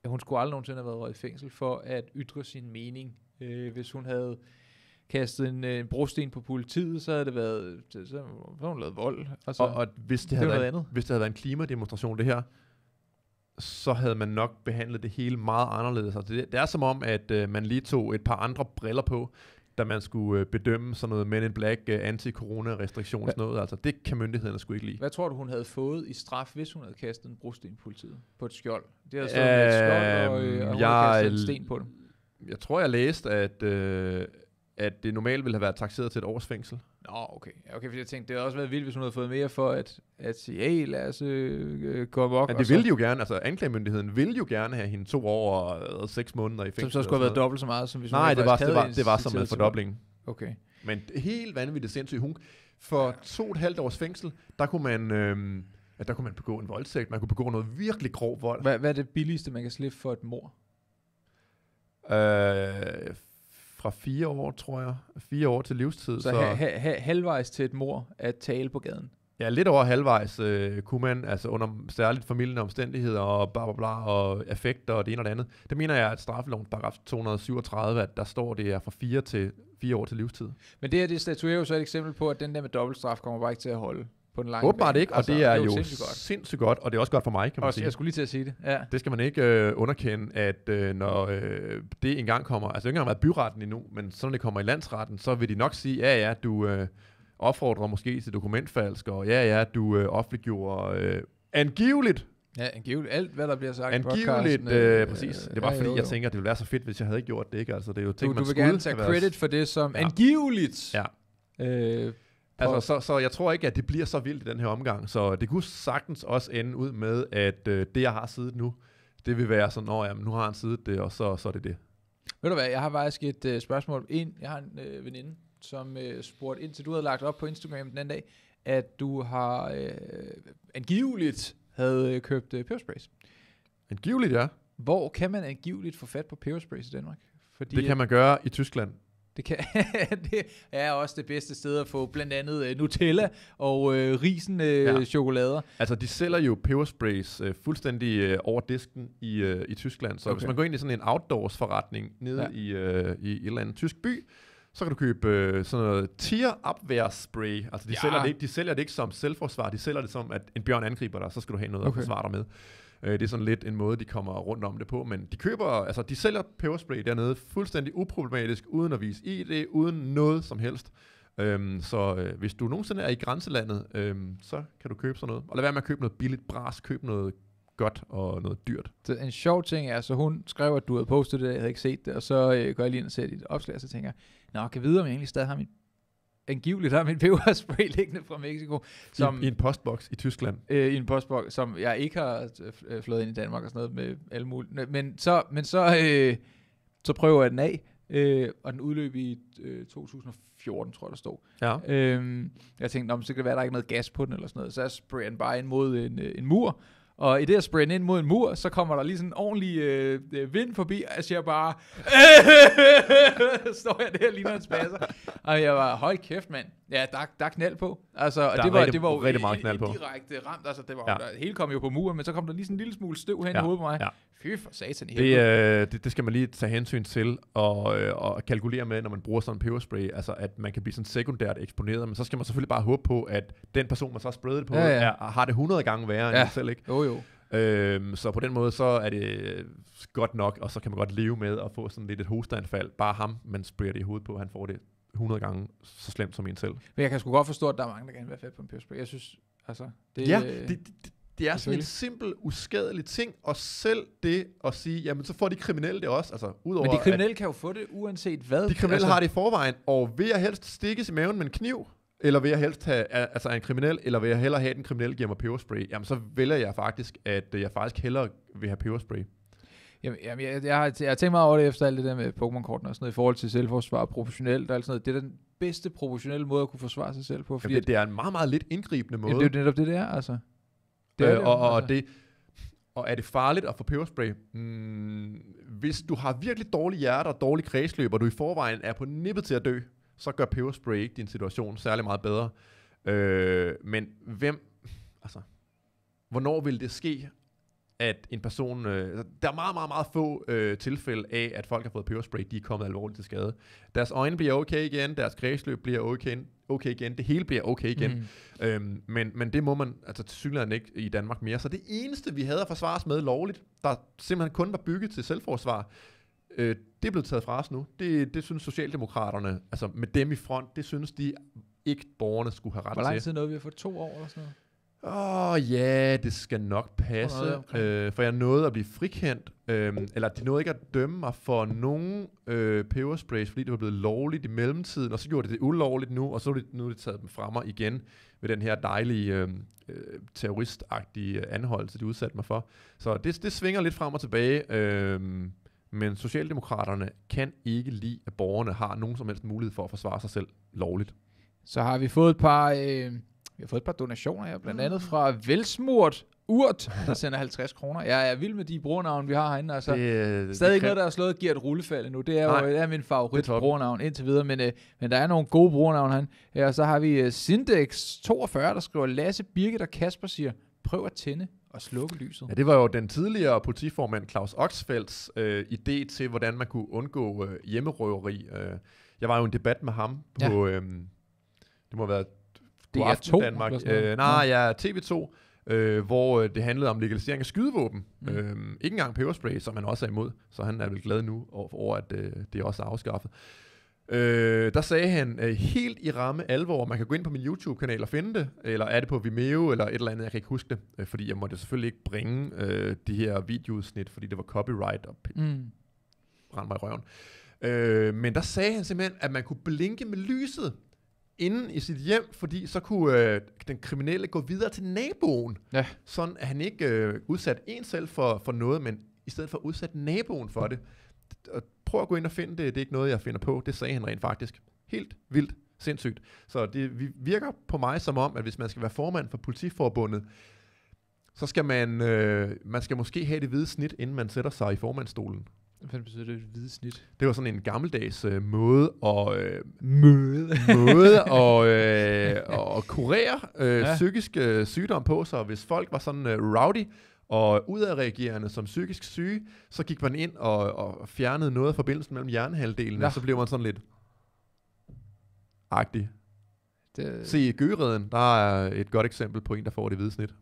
ja, hun skulle aldrig nogensinde have været røget i fængsel for at ytre sin mening, øh, hvis hun havde kastet en, øh, en brosten på politiet, så havde det været, så, så havde hun lavet vold. Og, så, altså, og, og hvis det, det havde været, en, andet. hvis det havde været en klimademonstration, det her, så havde man nok behandlet det hele meget anderledes. Altså det, det er som om, at øh, man lige tog et par andre briller på, da man skulle øh, bedømme sådan noget Men in Black, øh, anti-corona-restriktions Hva? noget. Altså det kan myndighederne sgu ikke lide. Hvad tror du, hun havde fået i straf, hvis hun havde kastet en brosten på politiet på et skjold? Det havde stået øh, et øhm, skjold, og, øh, og hun jeg, havde kastet en sten på dem. Jeg tror, jeg læste, at, øh, at det normalt ville have været taxeret til et års fængsel. Nå, okay. Okay, for jeg tænkte, det havde også været vildt, hvis hun havde fået mere for at, at sige, hey, lad os øh, øh komme op. Ja, det ville de jo gerne, altså anklagemyndigheden ville jo gerne have hende to år og øh, seks måneder i fængsel. Som så skulle have været dobbelt så meget, som hvis Nej, hun det var, det var, det var som en fordobling. Okay. Men helt vanvittigt sindssygt. Hun, for ja. to og et halvt års fængsel, der kunne man... Øh, at der kunne man begå en voldtægt, man kunne begå noget virkelig grov vold. Hvad, hvad er det billigste, man kan slippe for et mor? Øh, fra fire år, tror jeg. Fire år til livstid. Så, så... Ha- ha- halvvejs til et mor at tale på gaden. Ja, lidt over halvvejs øh, kunne man, altså under særligt familiende omstændigheder og bla bla bla og effekter og det ene og det andet. Det mener jeg, at straffeloven, paragraf 237, at der står, det er fra 4 til fire år til livstid. Men det her, det statuerer jo så et eksempel på, at den der med dobbeltstraf kommer bare ikke til at holde på den lange Åbenbart bane. ikke, og altså, det er, det er jo sindssygt godt. sindssygt godt, og det er også godt for mig, kan man også, sige. Jeg skulle lige til at sige det. Ja. Det skal man ikke øh, underkende, at øh, når øh, det engang kommer, altså det har ikke engang været byretten endnu, men sådan det kommer i landsretten, så vil de nok sige, ja ja, du øh, opfordrer måske til dokumentfalsk, og ja ja, du øh, offentliggjorde øh, angiveligt Ja, angiveligt. Alt, hvad der bliver sagt Angiveligt, i øh, øh, øh, præcis. Det er bare ja, fordi, jo, jo. jeg tænker, at det ville være så fedt, hvis jeg havde ikke gjort det, ikke? Altså, det er jo ting, du, man du vil gerne tage credit for det som ja. angiveligt. Ja. Øh, Altså, så, så jeg tror ikke, at det bliver så vildt i den her omgang, så det kunne sagtens også ende ud med, at øh, det, jeg har siddet nu, det vil være sådan, at nu har han siddet det, og så, så er det det. Ved du hvad, jeg har faktisk et øh, spørgsmål. En, jeg har en øh, veninde, som øh, spurgte ind til, du havde lagt op på Instagram den anden dag, at du har øh, angiveligt havde øh, købt øh, pebersprays. Angiveligt, ja. Hvor kan man angiveligt få fat på pebersprays i Danmark? Fordi det kan man gøre i Tyskland, det, kan, det er også det bedste sted at få blandt andet uh, Nutella og uh, risen uh, ja. chokolader. Altså, de sælger jo pebersprays uh, fuldstændig uh, over disken i, uh, i Tyskland. Så okay. hvis man går ind i sådan en outdoors forretning nede ja. i, uh, i et eller andet tysk by, så kan du købe uh, sådan noget tier up spray. Altså, de, ja. sælger det ikke, de sælger det ikke som selvforsvar, de sælger det som, at en bjørn angriber dig, så skal du have noget okay. at forsvare dig med. Øh, det er sådan lidt en måde, de kommer rundt om det på, men de køber, altså de sælger peberspray dernede fuldstændig uproblematisk, uden at vise ID, uden noget som helst. Øhm, så øh, hvis du nogensinde er i grænselandet, øhm, så kan du købe sådan noget. Og lad være med at købe noget billigt bras, køb noget godt og noget dyrt. Så en sjov ting er, så hun skrev, at du havde postet det, jeg havde ikke set det, og så øh, går jeg lige ind og ser dit opslag, og så tænker jeg, nå, kan vide, om jeg egentlig stadig har mit angiveligt har min peberspray liggende fra Mexico. Som, I, I en postboks i Tyskland? Øh, I en postboks, som jeg ikke har øh, øh, flået ind i Danmark og sådan noget med alle mulige. Men så, men så, øh, så prøver jeg den af, øh, og den udløb i øh, 2014, tror jeg, der stod. Ja. Øh, jeg tænkte, så kan det være, at der er ikke noget gas på den eller sådan noget. Så jeg sprayer den bare ind mod en, øh, en mur, og i det at sprinte ind mod en mur, så kommer der lige sådan en ordentlig øh, øh vind forbi, og jeg siger bare, står jeg der lige når en spasser. Og jeg var, høj kæft mand, Ja, der, der er knald på. Altså, der det var, rigtig, det var jo rigtig meget knald på. direkte ramt. Altså, det var, ja. der, hele kom jo på muren, men så kom der lige sådan en lille smule støv hen ja. i hovedet på mig. Ja. Fy for satan. Det, øh, det, det, skal man lige tage hensyn til og, øh, og kalkulere med, når man bruger sådan en peberspray. Altså, at man kan blive sådan sekundært eksponeret, men så skal man selvfølgelig bare håbe på, at den person, man så har det på, ja, ja. Er, har det 100 gange værre ja. end selv. Ikke? Jo, jo. Øhm, så på den måde, så er det øh, godt nok, og så kan man godt leve med at få sådan lidt et hosteanfald. Bare ham, man sprayer det i hovedet på, han får det 100 gange så slemt som en selv. Men jeg kan sgu godt forstå, at der er mange, der gerne vil være fat på en peberspray. Jeg synes, altså... Det, ja, øh, det, det, det er sådan en simpel, uskadelig ting, og selv det at sige, jamen så får de kriminelle det også. Altså, udover Men de kriminelle at, kan jo få det, uanset hvad. De kriminelle altså, har det i forvejen, og vil jeg helst stikkes i maven med en kniv, eller vil jeg helst have, altså en kriminel, eller vil jeg hellere have, at den kriminelle giver mig peberspray, jamen så vælger jeg faktisk, at jeg faktisk hellere vil have peberspray. Jamen, jeg, jeg, har, jeg har tænkt meget over det efter alt det der med Pokémon-kortene og sådan noget, i forhold til selvforsvar og professionelt og alt sådan noget. Det er den bedste professionelle måde at kunne forsvare sig selv på. Fordi jamen, det, det er en meget, meget lidt indgribende måde. Jamen, det er jo netop det, det er, altså. Det øh, det, og, og, altså. det, og er det farligt at få peberspray? Hmm, hvis du har virkelig dårlige hjerter og dårlige kredsløb, og du i forvejen er på nippet til at dø, så gør peberspray ikke din situation særlig meget bedre. Øh, men hvem, altså, hvornår vil det ske? at en person... Øh, der er meget, meget, meget få øh, tilfælde af, at folk har fået peberspray, de er kommet alvorligt til skade. Deres øjne bliver okay igen, deres kredsløb bliver okay, okay igen, det hele bliver okay igen. Mm. Øhm, men, men det må man altså til synligheden ikke i Danmark mere. Så det eneste, vi havde at forsvare os med lovligt, der simpelthen kun var bygget til selvforsvar, øh, det er blevet taget fra os nu. Det, det synes Socialdemokraterne, altså med dem i front, det synes de ikke borgerne skulle have ret til. Hvor lang tid nåede vi at få? To år eller sådan noget? åh oh, ja, yeah, det skal nok passe, okay. øh, for jeg nåede at blive frikendt, øh, eller de nåede ikke at dømme mig for nogen øh, pebersprays, fordi det var blevet lovligt i mellemtiden, og så gjorde det det ulovligt nu, og så de, nu er det taget dem fra mig igen ved den her dejlige øhm, øh, terroristagtige øh, anholdelse, de udsatte mig for. Så det, det svinger lidt frem og tilbage, øh, men Socialdemokraterne kan ikke lide, at borgerne har nogen som helst mulighed for at forsvare sig selv lovligt. Så har vi fået et par... Øh vi har fået et par donationer her, blandt mm. andet fra Velsmurt Urt, der sender 50 kroner. Jeg er vild med de brugernavn, vi har herinde. Altså, det, øh, stadig ikke noget, der har slået Gert Rullefald endnu. Det er Nej, jo det er min favorit brugernavn indtil videre, men, øh, men der er nogle gode brugernavn herinde. Ja, og så har vi øh, Sindex42, der skriver, Lasse Birgit og Kasper siger, prøv at tænde og slukke lyset. Ja, det var jo den tidligere politiformand Claus Oxfelds øh, idé til, hvordan man kunne undgå øh, hjemmerøveri. Øh, jeg var jo i en debat med ham på, ja. øh, det må have været på DR2, Aften Danmark. Øh, nej, ja, TV2, øh, hvor øh, det handlede om legalisering af skydevåben. Mm. Øh, ikke engang peberspray, som han også er imod, så han er vel glad nu over, at øh, det også er afskaffet. Øh, der sagde han øh, helt i ramme alvor, man kan gå ind på min YouTube-kanal og finde det, eller er det på Vimeo, eller et eller andet, jeg kan ikke huske det, øh, fordi jeg måtte selvfølgelig ikke bringe øh, de her videoudsnit, fordi det var copyright og mm. brændte mig i røven. Øh, men der sagde han simpelthen, at man kunne blinke med lyset, inde i sit hjem, fordi så kunne øh, den kriminelle gå videre til naboen, ja. sådan at han ikke øh, udsat en selv for, for noget, men i stedet for udsat naboen for det. Og prøv at gå ind og finde det, det er ikke noget, jeg finder på, det sagde han rent faktisk. Helt vildt sindssygt. Så det virker på mig som om, at hvis man skal være formand for politiforbundet, så skal man, øh, man skal måske have det hvide snit, inden man sætter sig i formandstolen. Hvad betyder det? hvide snit? Det var sådan en gammeldags øh, måde at... Øh, møde. måde og, øh, at kurere øh, ja. psykisk øh, sygdom på, sig. hvis folk var sådan øh, rowdy, og udadreagerende som psykisk syge, så gik man ind og, og fjernede noget af forbindelsen mellem hjernehalvdelen, ja. og så blev man sådan lidt agtig. Det... Se, Gøreden, der er et godt eksempel på en, der får det hvide snit.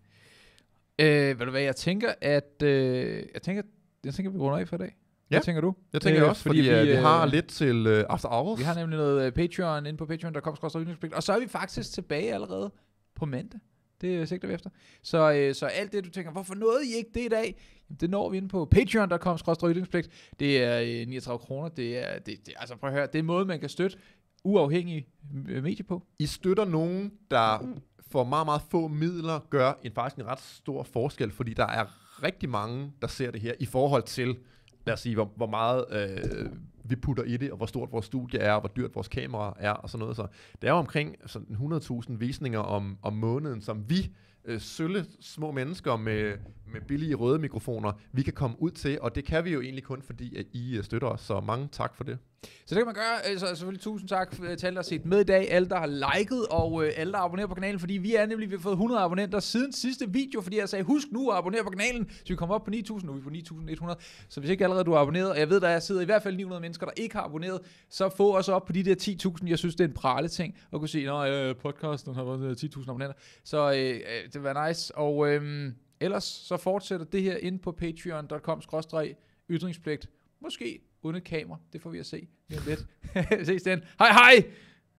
Øh, ved du hvad, jeg tænker, at øh, jeg tænker, jeg tænker, at vi runder af for i dag. Ja. Hvad tænker du? Jeg tænker øh, også, fordi, fordi vi, øh, vi øh, har lidt til øh, After Hours. Vi har nemlig noget øh, Patreon inde på Patreon, der kommer også og, Og så er vi faktisk tilbage allerede på mandag. Det øh, sigter vi efter. Så, øh, så alt det, du tænker, hvorfor nåede I ikke det i dag? det når vi ind på patreon.com yndlingspligt. Det er øh, 39 kroner. Det er, det, det, altså prøv at høre, det er en måde, man kan støtte uafhængig øh, medie på. I støtter nogen, der for meget, meget få midler gør en faktisk en ret stor forskel, fordi der er rigtig mange, der ser det her i forhold til lad os sige, hvor, hvor meget øh, vi putter i det, og hvor stort vores studie er, og hvor dyrt vores kamera er, og sådan noget. Så det er jo omkring 100.000 visninger om, om måneden, som vi øh, sølle små mennesker med, med billige røde mikrofoner, vi kan komme ud til, og det kan vi jo egentlig kun, fordi at I øh, støtter os, så mange tak for det. Så det kan man gøre. Så altså, selvfølgelig tusind tak øh, til alle, der har set med i dag. Alle, der har liket og øh, alle, der abonnerer på kanalen. Fordi vi er nemlig, vi har fået 100 abonnenter siden sidste video. Fordi jeg sagde, husk nu at abonnere på kanalen. Så vi kommer op på 9.000. Nu er vi på 9.100. Så hvis ikke allerede du har abonneret, og jeg ved, der er sidder i hvert fald 900 mennesker, der ikke har abonneret, så få os op på de der 10.000. Jeg synes, det er en prale ting at kunne se, når øh, podcasten har været 10.000 øh, abonnenter. Så øh, det var nice. Og øh, ellers så fortsætter det her ind på patreon.com ytringspligt. Måske uden kamera. Det får vi at se lidt. ses den. Hej hej!